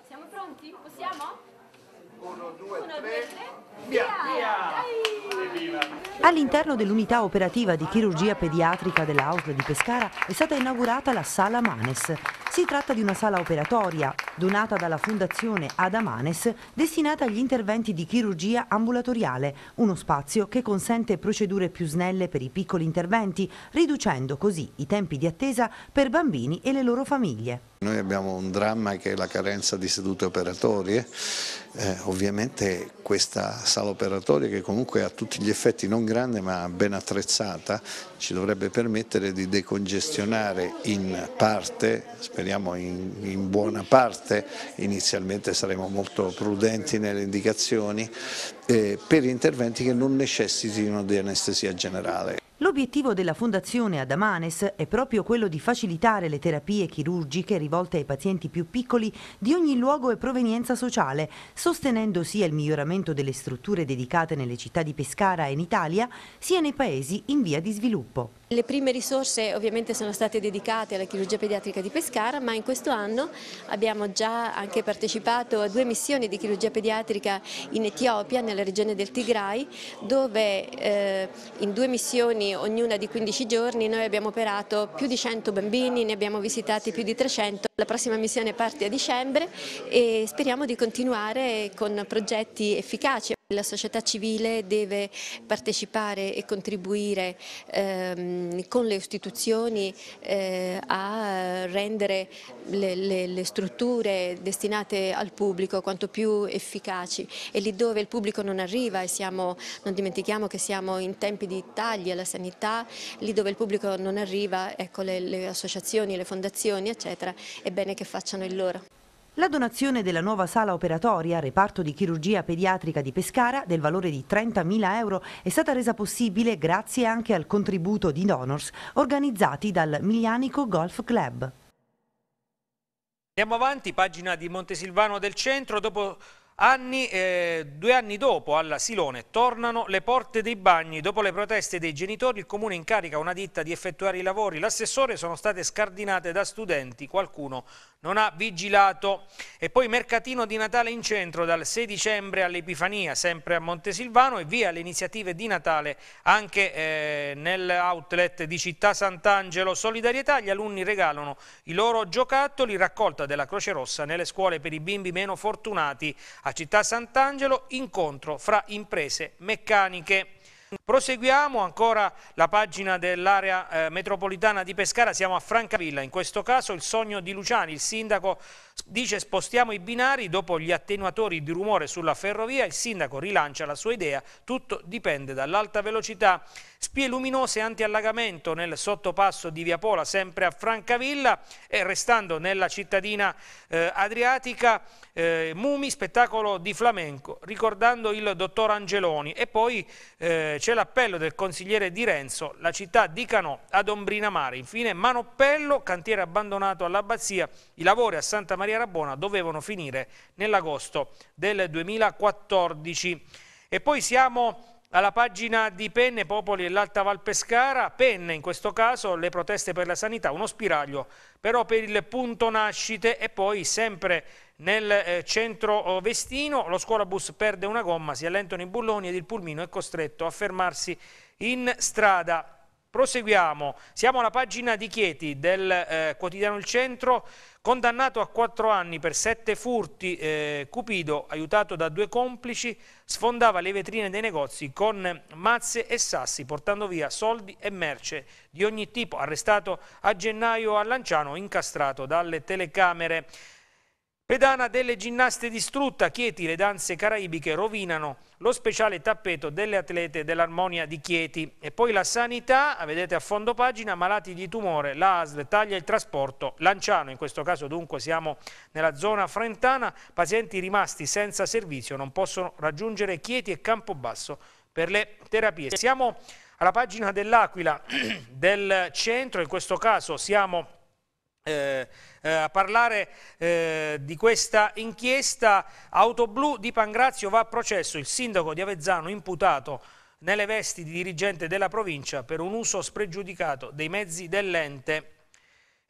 Speaker 6: Siamo pronti?
Speaker 3: Possiamo? 1,
Speaker 6: 2, 3,
Speaker 1: via! via.
Speaker 3: All'interno
Speaker 7: dell'unità operativa di chirurgia pediatrica dell'AUSL di Pescara è stata inaugurata la Sala Manes, si tratta di una sala operatoria donata dalla Fondazione Adamanes destinata agli interventi di chirurgia ambulatoriale, uno spazio che consente procedure più snelle per i piccoli interventi, riducendo così i tempi di attesa per bambini e le loro famiglie.
Speaker 4: Noi abbiamo un dramma che è la carenza di sedute operatorie, eh, ovviamente questa sala operatoria che comunque ha tutti gli effetti non grande ma ben attrezzata ci dovrebbe permettere di decongestionare in parte, speriamo in, in buona parte, inizialmente saremo molto prudenti nelle indicazioni, eh, per interventi che non necessitino di anestesia generale.
Speaker 7: L'obiettivo della Fondazione Adamanes è proprio quello di facilitare le terapie chirurgiche rivolte ai pazienti più piccoli di ogni luogo e provenienza sociale, sostenendo sia il miglioramento delle strutture dedicate nelle città di Pescara e in Italia, sia nei paesi in via di sviluppo.
Speaker 6: Le prime risorse ovviamente sono state dedicate alla chirurgia pediatrica di Pescara, ma in questo anno abbiamo già anche partecipato a due missioni di chirurgia pediatrica in Etiopia, nella regione del Tigray, dove eh, in due missioni, ognuna di 15 giorni, noi abbiamo operato più di 100 bambini, ne abbiamo visitati più di 300. La prossima missione parte a dicembre e speriamo di continuare con progetti efficaci. La società civile deve partecipare e contribuire ehm, con le istituzioni eh, a rendere le, le, le, strutture destinate al pubblico quanto più efficaci e lì dove il pubblico non arriva e siamo, non dimentichiamo che siamo in tempi di tagli alla sanità, lì dove il pubblico non arriva ecco, le, le associazioni, le fondazioni eccetera, è bene che facciano il loro.
Speaker 7: La donazione della nuova sala operatoria, reparto di chirurgia pediatrica di Pescara, del valore di 30.000 euro, è stata resa possibile grazie anche al contributo di donors organizzati dal Miglianico Golf Club.
Speaker 1: Andiamo avanti, pagina di Montesilvano del Centro, dopo Anni, eh, due anni dopo alla Silone tornano le porte dei bagni. Dopo le proteste dei genitori il comune incarica una ditta di effettuare i lavori. L'assessore sono state scardinate da studenti, qualcuno non ha vigilato. E poi mercatino di Natale in centro dal 6 dicembre all'Epifania, sempre a Montesilvano e via le iniziative di Natale anche eh, nell'outlet di Città Sant'Angelo. Solidarietà, gli alunni regalano i loro giocattoli, raccolta della Croce Rossa nelle scuole per i bimbi meno fortunati a Città Sant'Angelo incontro fra imprese meccaniche. Proseguiamo ancora la pagina dell'area eh, metropolitana di Pescara, siamo a Francavilla, in questo caso il sogno di Luciani, il sindaco Dice spostiamo i binari, dopo gli attenuatori di rumore sulla ferrovia, il sindaco rilancia la sua idea, tutto dipende dall'alta velocità. Spie luminose anti-allagamento nel sottopasso di Via Pola, sempre a Francavilla e restando nella cittadina eh, adriatica, eh, Mumi, spettacolo di flamenco, ricordando il dottor Angeloni. E poi eh, c'è l'appello del consigliere di Renzo, la città di Canò ad Ombrina Mare. Infine Manoppello, cantiere abbandonato all'abbazia, i lavori a Santa Maria Maria Rabona dovevano finire nell'agosto del 2014. E poi siamo alla pagina di Penne, Popoli e l'Alta Val Pescara. Penne in questo caso, le proteste per la sanità, uno spiraglio però per il punto nascite e poi sempre nel eh, centro Vestino lo scuolabus perde una gomma, si allentano i bulloni ed il pulmino è costretto a fermarsi in strada. Proseguiamo, siamo alla pagina di Chieti del eh, quotidiano Il Centro, condannato a quattro anni per sette furti, eh, Cupido, aiutato da due complici, sfondava le vetrine dei negozi con mazze e sassi, portando via soldi e merce di ogni tipo, arrestato a gennaio a Lanciano, incastrato dalle telecamere. Pedana delle ginnaste distrutta, Chieti, le danze caraibiche rovinano lo speciale tappeto delle atlete dell'Armonia di Chieti. E poi la sanità, vedete a fondo pagina, malati di tumore, l'ASL taglia il trasporto, Lanciano, in questo caso dunque siamo nella zona frentana, pazienti rimasti senza servizio non possono raggiungere Chieti e Campobasso per le terapie. Siamo alla pagina dell'Aquila del centro, in questo caso siamo eh, eh, a parlare eh, di questa inchiesta Autoblu di Pangrazio va a processo il sindaco di Avezzano imputato nelle vesti di dirigente della provincia per un uso spregiudicato dei mezzi dell'ente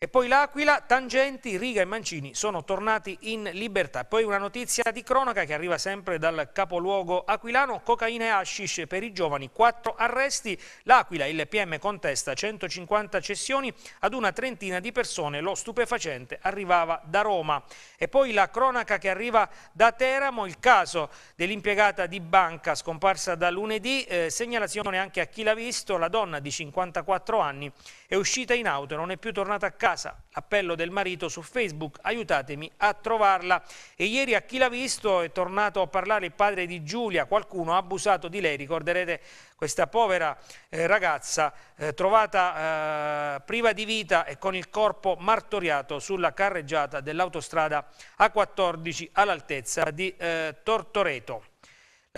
Speaker 1: e poi l'Aquila, Tangenti, Riga e Mancini sono tornati in libertà. Poi una notizia di cronaca che arriva sempre dal capoluogo aquilano, cocaina e hashish per i giovani, quattro arresti. L'Aquila, il PM contesta 150 cessioni ad una trentina di persone, lo stupefacente arrivava da Roma. E poi la cronaca che arriva da Teramo, il caso dell'impiegata di banca scomparsa da lunedì, eh, segnalazione anche a chi l'ha visto, la donna di 54 anni è uscita in auto e non è più tornata a casa casa. L'appello del marito su Facebook, aiutatemi a trovarla. E ieri a chi l'ha visto è tornato a parlare il padre di Giulia, qualcuno ha abusato di lei, ricorderete questa povera eh, ragazza eh, trovata eh, priva di vita e con il corpo martoriato sulla carreggiata dell'autostrada A14 all'altezza di eh, Tortoreto.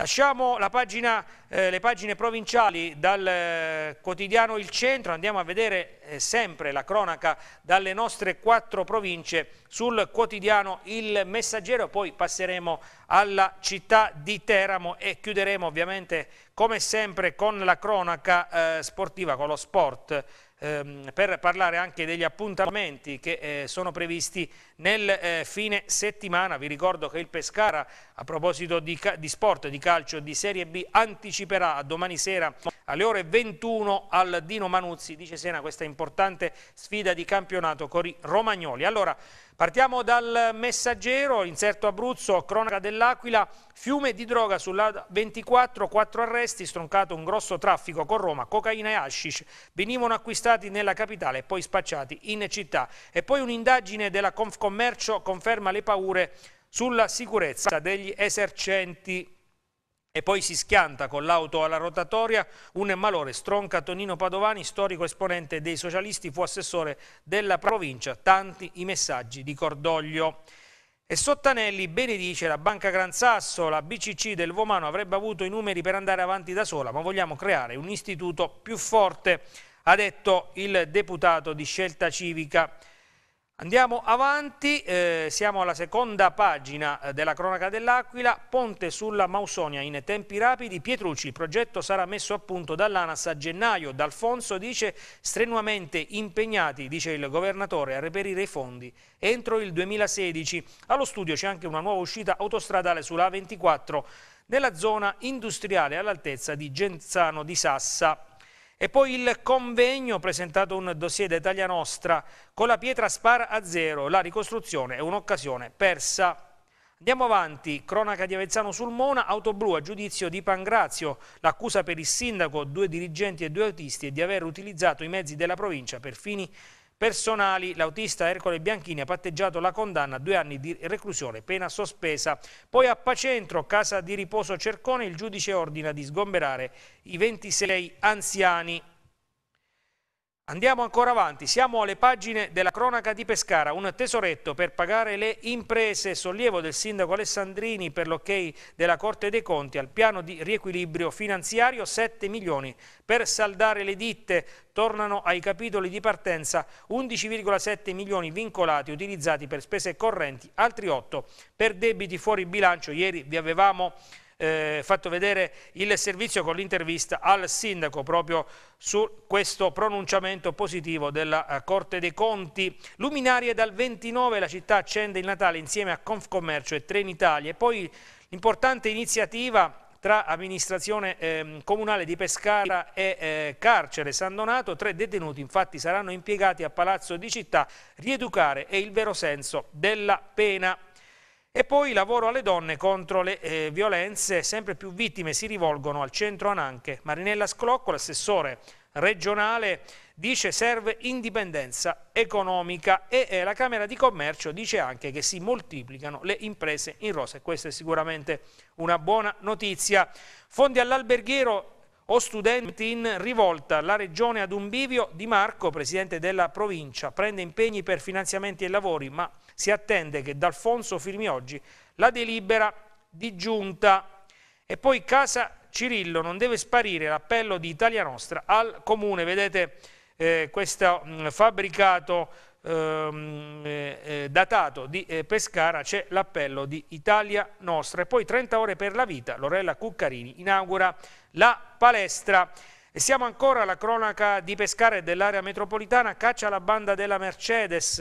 Speaker 1: Lasciamo la pagina, eh, le pagine provinciali dal eh, quotidiano Il Centro, andiamo a vedere eh, sempre la cronaca dalle nostre quattro province sul quotidiano Il Messaggero, poi passeremo alla città di Teramo e chiuderemo ovviamente come sempre con la cronaca eh, sportiva, con lo sport, ehm, per parlare anche degli appuntamenti che eh, sono previsti nel eh, fine settimana. Vi ricordo che il Pescara, a proposito di, di sport, di calcio, di Serie B, anticiperà a domani sera alle ore 21 al Dino Manuzzi di Cesena questa importante sfida di campionato con i Romagnoli. Allora, partiamo dal messaggero, inserto Abruzzo, cronaca dell'Aquila, fiume di droga sulla 24, quattro arresti, stroncato un grosso traffico con Roma, cocaina e hashish venivano acquistati nella capitale e poi spacciati in città. E poi un'indagine della Confcom commercio conferma le paure sulla sicurezza degli esercenti. E poi si schianta con l'auto alla rotatoria, un malore stronca Tonino Padovani, storico esponente dei socialisti, fu assessore della provincia, tanti i messaggi di cordoglio. E Sottanelli benedice la Banca Gran Sasso, la BCC del Vomano avrebbe avuto i numeri per andare avanti da sola, ma vogliamo creare un istituto più forte, ha detto il deputato di Scelta Civica. Andiamo avanti, eh, siamo alla seconda pagina eh, della cronaca dell'Aquila, ponte sulla Mausonia in tempi rapidi, Pietrucci, il progetto sarà messo a punto dall'ANAS a gennaio, D'Alfonso dice strenuamente impegnati, dice il governatore, a reperire i fondi entro il 2016. Allo studio c'è anche una nuova uscita autostradale sulla A24 nella zona industriale all'altezza di Genzano di Sassa. E poi il convegno, presentato un dossier d'Italia Nostra, con la pietra spar a zero, la ricostruzione è un'occasione persa. Andiamo avanti, cronaca di Avezzano Sulmona, auto blu a giudizio di Pangrazio, l'accusa per il sindaco, due dirigenti e due autisti di aver utilizzato i mezzi della provincia per fini personali. L'autista Ercole Bianchini ha patteggiato la condanna a due anni di reclusione, pena sospesa. Poi a Pacentro, casa di riposo Cercone, il giudice ordina di sgomberare i 26 anziani Andiamo ancora avanti, siamo alle pagine della cronaca di Pescara, un tesoretto per pagare le imprese, sollievo del sindaco Alessandrini per l'ok della Corte dei Conti al piano di riequilibrio finanziario 7 milioni per saldare le ditte, tornano ai capitoli di partenza 11,7 milioni vincolati utilizzati per spese correnti, altri 8 per debiti fuori bilancio, ieri vi avevamo eh, fatto vedere il servizio con l'intervista al sindaco proprio su questo pronunciamento positivo della eh, Corte dei Conti. Luminarie dal 29 la città accende il Natale insieme a Confcommercio e Trenitalia e poi l'importante iniziativa tra amministrazione eh, comunale di Pescara e eh, carcere San Donato. Tre detenuti infatti saranno impiegati a Palazzo di Città rieducare è il vero senso della pena. E poi lavoro alle donne contro le eh, violenze, sempre più vittime si rivolgono al centro Ananche. Marinella Sclocco, l'assessore regionale, dice serve indipendenza economica e eh, la Camera di Commercio dice anche che si moltiplicano le imprese in rosa e questa è sicuramente una buona notizia. Fondi all'alberghiero o studenti in rivolta, la regione ad un bivio, Di Marco, presidente della provincia, prende impegni per finanziamenti e lavori ma si attende che D'Alfonso firmi oggi la delibera di giunta. E poi Casa Cirillo non deve sparire l'appello di Italia Nostra al Comune. Vedete eh, questo mh, mm, fabbricato ehm, eh, eh, datato di eh, Pescara c'è l'appello di Italia Nostra. E poi 30 ore per la vita, Lorella Cuccarini inaugura la palestra. E siamo ancora alla cronaca di Pescare dell'area metropolitana, caccia la banda della Mercedes.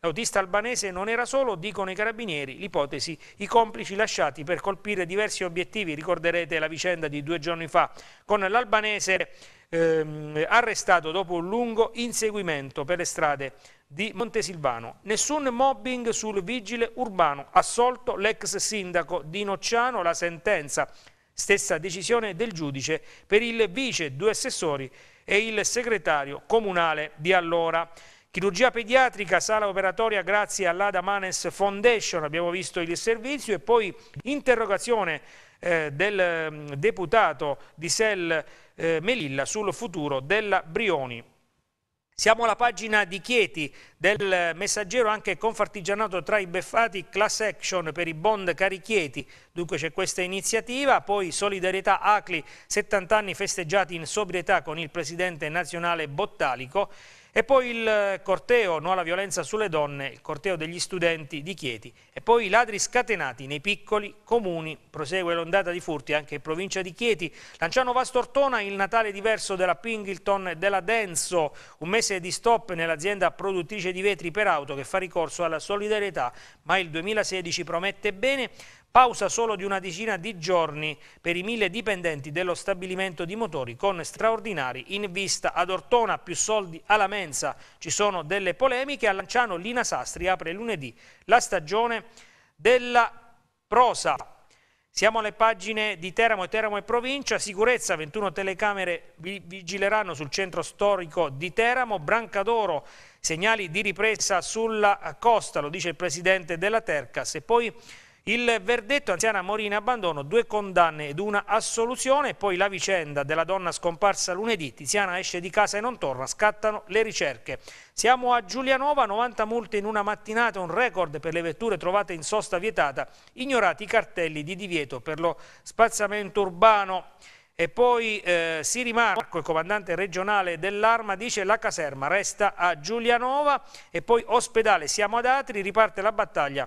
Speaker 1: L'autista albanese non era solo, dicono i carabinieri, l'ipotesi, i complici lasciati per colpire diversi obiettivi. Ricorderete la vicenda di due giorni fa con l'albanese ehm, arrestato dopo un lungo inseguimento per le strade di Montesilvano. Nessun mobbing sul vigile urbano, assolto l'ex sindaco di Nocciano, la sentenza Stessa decisione del giudice per il vice, due assessori e il segretario comunale di allora. Chirurgia pediatrica, sala operatoria grazie all'Ada Manes Foundation, abbiamo visto il servizio e poi interrogazione eh, del mm, deputato di Sel eh, Melilla sul futuro della Brioni. Siamo alla pagina di Chieti del messaggero anche Confartigianato tra i beffati, class action per i bond cari Chieti, dunque c'è questa iniziativa, poi solidarietà Acli, 70 anni festeggiati in sobrietà con il presidente nazionale Bottalico e poi il corteo No alla violenza sulle donne, il corteo degli studenti di Chieti. E poi i ladri scatenati nei piccoli comuni. Prosegue l'ondata di furti anche in provincia di Chieti. Lanciano Vastortona, il Natale diverso della Pingleton e della Denso. Un mese di stop nell'azienda produttrice di vetri per auto che fa ricorso alla solidarietà. Ma il 2016 promette bene. Pausa solo di una decina di giorni per i mille dipendenti dello stabilimento di motori con straordinari in vista ad Ortona, più soldi alla mensa. Ci sono delle polemiche, a Lanciano Lina Sastri apre lunedì la stagione della prosa. Siamo alle pagine di Teramo e Teramo e provincia, sicurezza, 21 telecamere vigileranno sul centro storico di Teramo, Brancadoro, segnali di ripresa sulla costa, lo dice il presidente della Tercas e poi il verdetto, anziana morì in abbandono, due condanne ed una assoluzione, poi la vicenda della donna scomparsa lunedì, Tiziana esce di casa e non torna, scattano le ricerche. Siamo a Giulianova, 90 multe in una mattinata, un record per le vetture trovate in sosta vietata, ignorati i cartelli di divieto per lo spazzamento urbano. E poi eh, si rimarca, il comandante regionale dell'Arma dice la caserma resta a Giulianova e poi ospedale, siamo ad Atri, riparte la battaglia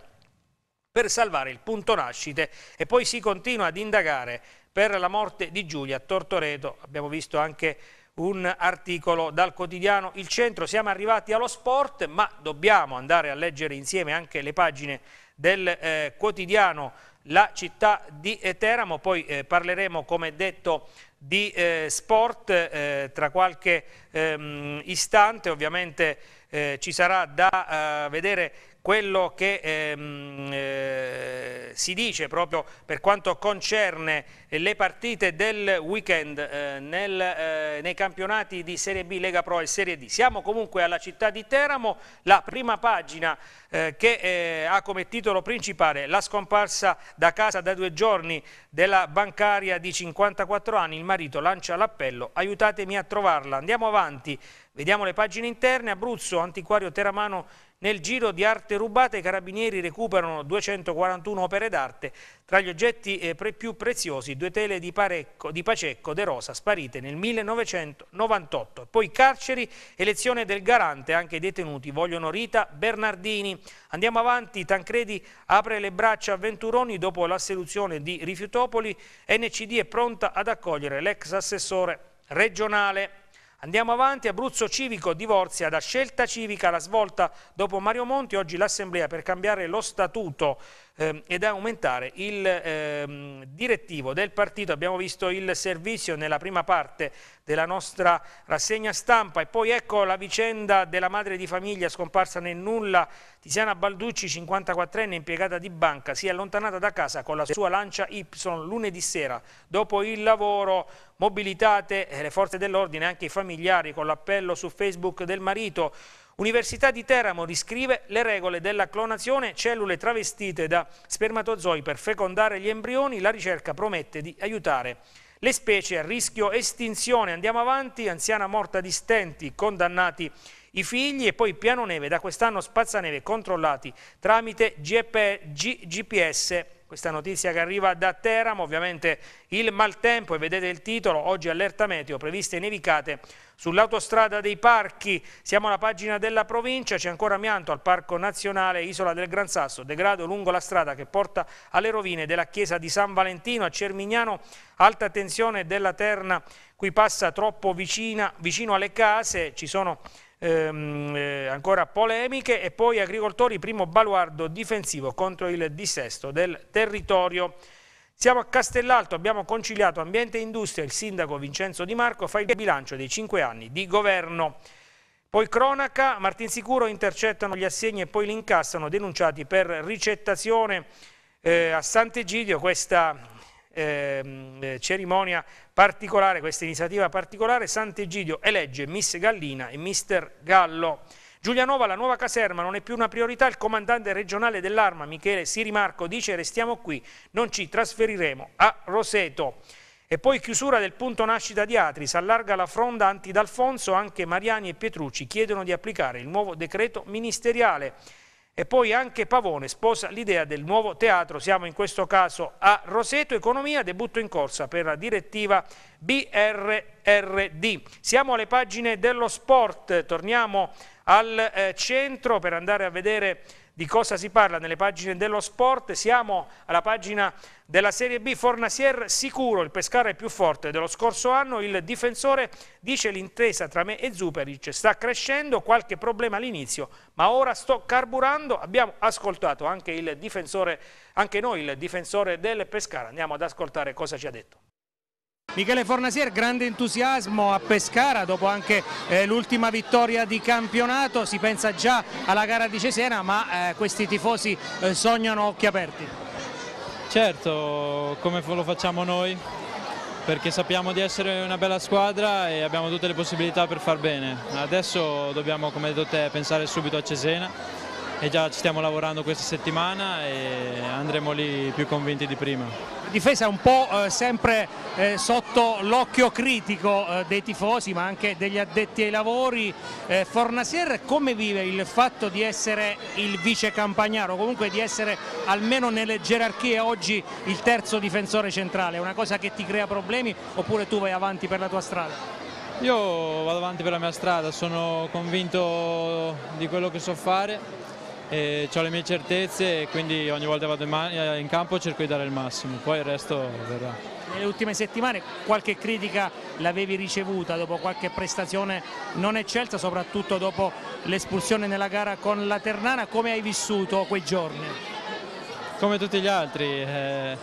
Speaker 1: per salvare il punto nascite e poi si continua ad indagare per la morte di Giulia Tortoreto. Abbiamo visto anche un articolo dal quotidiano Il Centro. Siamo arrivati allo sport, ma dobbiamo andare a leggere insieme anche le pagine del eh, quotidiano La città di eh, Teramo. Poi eh, parleremo, come detto, di eh, sport eh, tra qualche ehm, istante. Ovviamente eh, ci sarà da vedere quello che ehm, eh, si dice proprio per quanto concerne le partite del weekend eh, nel, eh, nei campionati di Serie B, Lega Pro e Serie D. Siamo comunque alla città di Teramo, la prima pagina eh, che eh, ha come titolo principale la scomparsa da casa da due giorni della bancaria di 54 anni, il marito lancia l'appello, aiutatemi a trovarla, andiamo avanti. Vediamo le pagine interne, Abruzzo, antiquario Teramano nel giro di arte rubate i carabinieri recuperano 241 opere d'arte, tra gli oggetti eh, più preziosi due tele di, Parecco, di Pacecco De Rosa sparite nel 1998. Poi carceri, elezione del garante, anche i detenuti vogliono Rita Bernardini. Andiamo avanti, Tancredi apre le braccia a Venturoni dopo l'assoluzione di Rifiutopoli, NCD è pronta ad accogliere l'ex assessore regionale. Andiamo avanti, Abruzzo Civico divorzia da scelta civica la svolta dopo Mario Monti, oggi l'assemblea per cambiare lo statuto eh, ed aumentare il eh, direttivo del partito. Abbiamo visto il servizio nella prima parte della nostra rassegna stampa e poi ecco la vicenda della madre di famiglia scomparsa nel nulla, Tiziana Balducci, 54enne impiegata di banca, si è allontanata da casa con la sua Lancia Y lunedì sera. Dopo il lavoro mobilitate eh, le forze dell'ordine anche i familiari con l'appello su Facebook del marito Università di Teramo riscrive le regole della clonazione cellule travestite da spermatozoi per fecondare gli embrioni, la ricerca promette di aiutare le specie a rischio estinzione. Andiamo avanti, anziana morta di stenti, condannati i figli e poi piano neve, da quest'anno spazzaneve controllati tramite GPS questa notizia che arriva da Teramo, ovviamente il maltempo e vedete il titolo, oggi allerta meteo, previste nevicate Sull'autostrada dei parchi siamo alla pagina della provincia, c'è ancora amianto al Parco Nazionale Isola del Gran Sasso, degrado lungo la strada che porta alle rovine della chiesa di San Valentino a Cermignano, alta tensione della Terna qui passa troppo vicina, vicino alle case, ci sono ehm, eh, ancora polemiche e poi agricoltori primo baluardo difensivo contro il dissesto del territorio. Siamo a Castellalto, abbiamo conciliato ambiente e industria, il sindaco Vincenzo Di Marco fa il bilancio dei cinque anni di governo. Poi cronaca, Martin Sicuro intercettano gli assegni e poi li incassano, denunciati per ricettazione eh, a Sant'Egidio, questa ehm, eh, cerimonia particolare, questa iniziativa particolare, Sant'Egidio elegge Miss Gallina e Mister Gallo. Giulianova, la nuova caserma, non è più una priorità, il comandante regionale dell'arma Michele Sirimarco dice restiamo qui, non ci trasferiremo a Roseto. E poi chiusura del punto nascita di Atri, si allarga la fronda anti-D'Alfonso, anche Mariani e Pietrucci chiedono di applicare il nuovo decreto ministeriale. E poi anche Pavone sposa l'idea del nuovo teatro, siamo in questo caso a Roseto, economia, debutto in corsa per la direttiva BRRD. Siamo alle pagine dello sport, torniamo a al eh, centro, per andare a vedere di cosa si parla nelle pagine dello sport, siamo alla pagina della Serie B, Fornasier sicuro, il pescare più forte dello scorso anno, il difensore dice l'intesa tra me e Zuperic sta crescendo, qualche problema all'inizio, ma ora sto carburando, abbiamo ascoltato anche, il difensore, anche noi il difensore del pescare. andiamo ad ascoltare cosa ci ha detto. Michele Fornasier, grande entusiasmo a Pescara dopo anche eh, l'ultima vittoria di campionato, si pensa già alla gara di Cesena ma eh, questi tifosi eh, sognano occhi aperti.
Speaker 5: Certo, come lo facciamo noi, perché sappiamo di essere una bella squadra e abbiamo tutte le possibilità per far bene. Adesso dobbiamo, come hai detto te, pensare subito a Cesena e già ci stiamo lavorando questa settimana e andremo lì più convinti di prima. La
Speaker 1: difesa è un po' eh, sempre eh, sotto l'occhio critico eh, dei tifosi ma anche degli addetti ai lavori. Fornasier come vive il fatto di essere il vice campagnaro, comunque di essere almeno nelle gerarchie oggi il terzo difensore centrale? È una cosa che ti crea problemi oppure tu vai avanti per la tua strada?
Speaker 5: Io vado avanti per la mia strada, sono convinto di quello che so fare e ho le mie certezze e quindi ogni volta che vado eh, in, campo cerco di dare il massimo, poi il resto verrà.
Speaker 1: Nelle ultime settimane qualche critica l'avevi ricevuta dopo qualche prestazione non eccelsa, soprattutto dopo l'espulsione nella gara con la
Speaker 5: Ternana, come hai vissuto quei giorni? Come tutti gli altri, eh,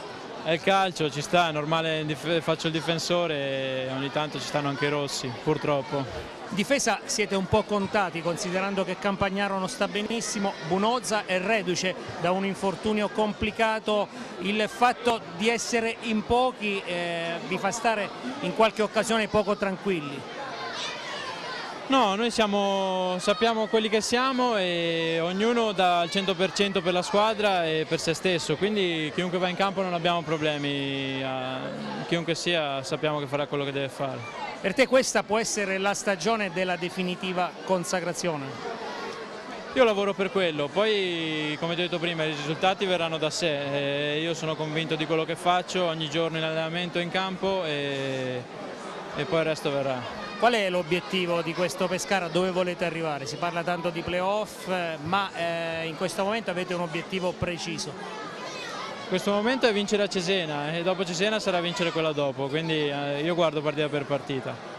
Speaker 5: è il calcio, ci sta, è normale, faccio il difensore e ogni tanto ci stanno anche i rossi, purtroppo.
Speaker 1: Difesa siete un po' contati considerando che Campagnaro non sta benissimo, Bunozza è reduce da un infortunio complicato, il fatto
Speaker 5: di essere in pochi eh, vi fa stare in qualche occasione poco tranquilli. No, noi siamo, sappiamo quelli che siamo e ognuno dà il 100% per la squadra e per se stesso, quindi chiunque va in campo non abbiamo problemi, eh, chiunque sia sappiamo che farà quello che deve fare. Per te questa
Speaker 1: può essere la stagione della definitiva consacrazione?
Speaker 5: Io lavoro per quello, poi come ti ho detto prima i risultati verranno da sé, eh, io sono convinto di quello che faccio ogni giorno in allenamento, in campo e, e poi il resto verrà.
Speaker 1: Qual è l'obiettivo di
Speaker 5: questo Pescara? Dove volete arrivare? Si parla tanto di playoff, eh,
Speaker 1: ma eh, in questo momento avete un obiettivo preciso? In
Speaker 5: questo momento è vincere a Cesena e dopo Cesena sarà vincere quella dopo, quindi eh, io guardo partita per partita.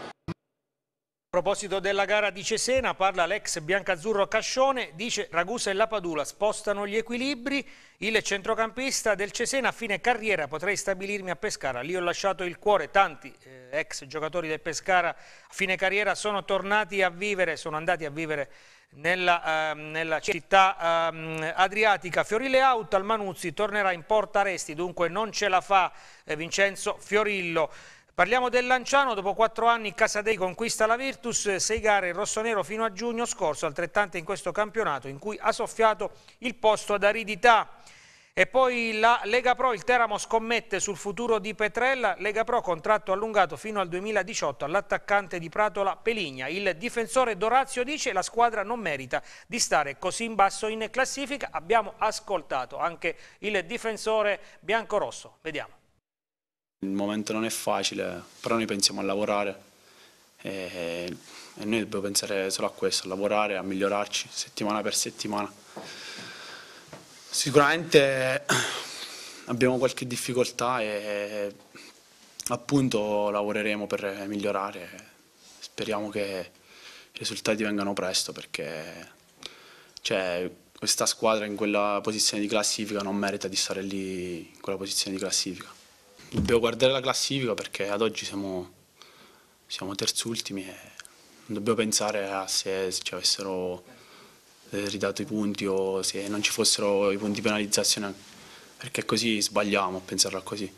Speaker 1: A proposito della gara di Cesena, parla l'ex biancazzurro Cascione, dice Ragusa e la Padula spostano gli equilibri, il centrocampista del Cesena a fine carriera potrei stabilirmi a Pescara, lì ho lasciato il cuore, tanti eh, ex giocatori del Pescara a fine carriera sono tornati a vivere, sono andati a vivere nella, eh, nella città eh, adriatica. Fiorile Out al tornerà in Porta Resti, dunque non ce la fa eh, Vincenzo Fiorillo. Parliamo del Lanciano, dopo quattro anni Casadei conquista la Virtus, sei gare rossonero fino a giugno scorso, altrettante in questo campionato in cui ha soffiato il posto ad aridità. E poi la Lega Pro, il Teramo scommette sul futuro di Petrella, Lega Pro contratto allungato fino al 2018 all'attaccante di Pratola Peligna. Il difensore Dorazio dice la squadra non merita di stare così in basso in classifica, abbiamo ascoltato anche il difensore biancorosso, vediamo.
Speaker 8: Il momento non è facile, però noi pensiamo a lavorare e, e noi dobbiamo pensare solo a questo, a lavorare, a migliorarci settimana per settimana. Sicuramente abbiamo qualche difficoltà e appunto lavoreremo per migliorare. Speriamo che i risultati vengano presto perché cioè, questa squadra in quella posizione di classifica non merita di stare lì in quella posizione di classifica. Dobbiamo guardare la classifica perché ad oggi siamo, siamo terzultimi e non dobbiamo pensare a se ci avessero eh, ridato i punti o se non ci fossero i punti di penalizzazione perché così sbagliamo a pensarla così.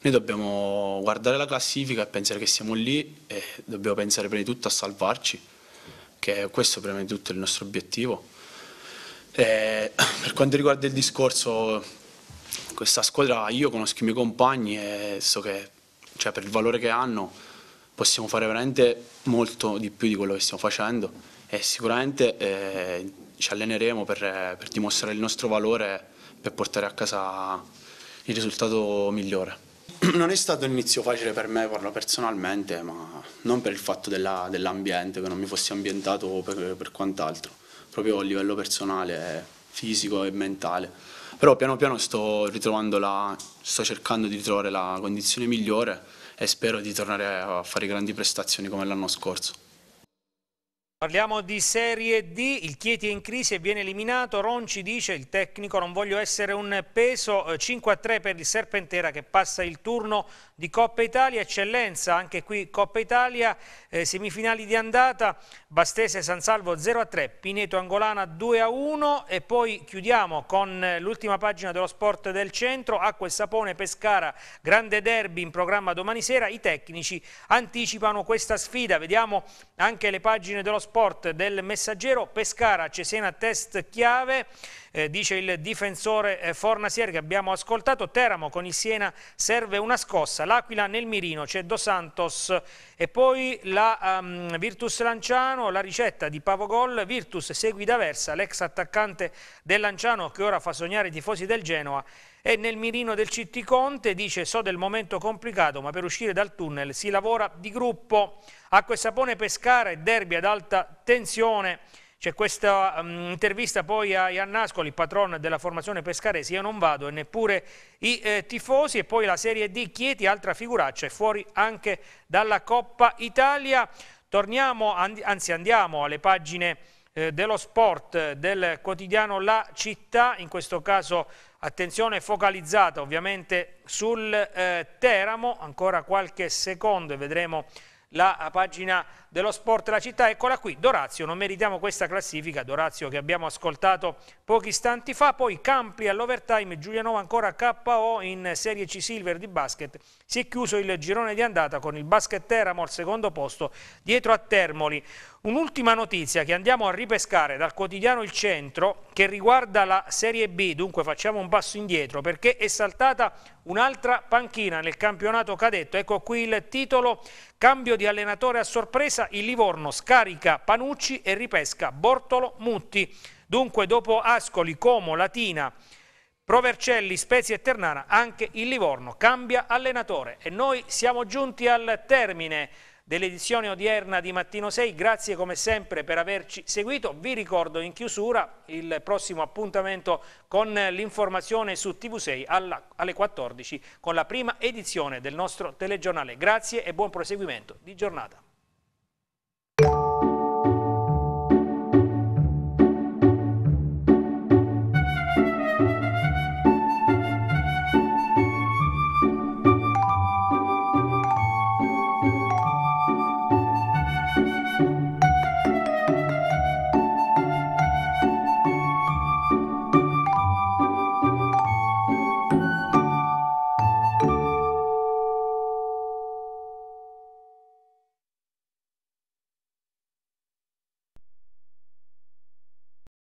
Speaker 8: Noi dobbiamo guardare la classifica e pensare che siamo lì e dobbiamo pensare prima di tutto a salvarci, che questo prima di tutto è il nostro obiettivo. E eh, per quanto riguarda il discorso questa squadra io conosco i miei compagni e so che cioè, per il valore che hanno possiamo fare veramente molto di più di quello che stiamo facendo e sicuramente eh, ci alleneremo per, per dimostrare il nostro valore per portare a casa il risultato migliore. Non è stato un inizio facile per me, parlo personalmente, ma non per il fatto dell'ambiente, che non mi fossi ambientato per, per quant'altro, proprio a livello personale, fisico e mentale. Però piano piano sto ritrovando la, sto cercando di ritrovare la condizione migliore e spero di tornare a fare grandi prestazioni come l'anno scorso.
Speaker 1: Parliamo di Serie D, il Chieti è in crisi e viene eliminato, Ronci dice il tecnico non voglio essere un peso, 5-3 eh, per il Serpentera che passa il turno di Coppa Italia, eccellenza anche qui Coppa Italia, eh, semifinali di andata, Bastese San Salvo 0-3, Pineto Angolana 2-1 e poi chiudiamo con eh, l'ultima pagina dello sport del centro, Acqua e Sapone Pescara, grande derby in programma domani sera, i tecnici anticipano questa sfida, vediamo anche le pagine dello sport sport del Messaggero, Pescara, Cesena test chiave, eh, dice il difensore eh, Fornasier che abbiamo ascoltato, Teramo con il Siena serve una scossa, l'Aquila nel mirino, c'è Dos Santos e poi la um, Virtus Lanciano, la ricetta di Pavo Gol Virtus segui da Versa, l'ex attaccante del Lanciano che ora fa sognare i tifosi del Genoa e nel mirino del Citti Conte dice so del momento complicato ma per uscire dal tunnel si lavora di gruppo. Acqua e sapone Pescara e derby ad alta tensione. C'è questa um, intervista poi a Iannascoli, patron della formazione pescaresi, io non vado e neppure i eh, tifosi e poi la Serie D Chieti, altra figuraccia, è fuori anche dalla Coppa Italia. Torniamo, and anzi andiamo alle pagine eh, dello sport del quotidiano La Città, in questo caso attenzione focalizzata ovviamente sul eh, Teramo, ancora qualche secondo e vedremo la eh, pagina dello sport della città, eccola qui, Dorazio, non meritiamo questa classifica, Dorazio che abbiamo ascoltato pochi istanti fa, poi Campi all'overtime, Giulianova ancora KO in Serie C Silver di basket, si è chiuso il girone di andata con il basket Teramo al secondo posto, dietro a Termoli. Un'ultima notizia che andiamo a ripescare dal quotidiano Il Centro che riguarda la Serie B, dunque facciamo un passo indietro perché è saltata un'altra panchina nel campionato cadetto, ecco qui il titolo, cambio di allenatore a sorpresa, Brescia, il Livorno scarica Panucci e ripesca Bortolo Mutti. Dunque dopo Ascoli, Como, Latina, Provercelli, Spezia e Ternana, anche il Livorno cambia allenatore. E noi siamo giunti al termine dell'edizione odierna di Mattino 6. Grazie come sempre per averci seguito. Vi ricordo in chiusura il prossimo appuntamento con l'informazione su TV6 alle 14 con la prima edizione del nostro telegiornale. Grazie e buon proseguimento di giornata.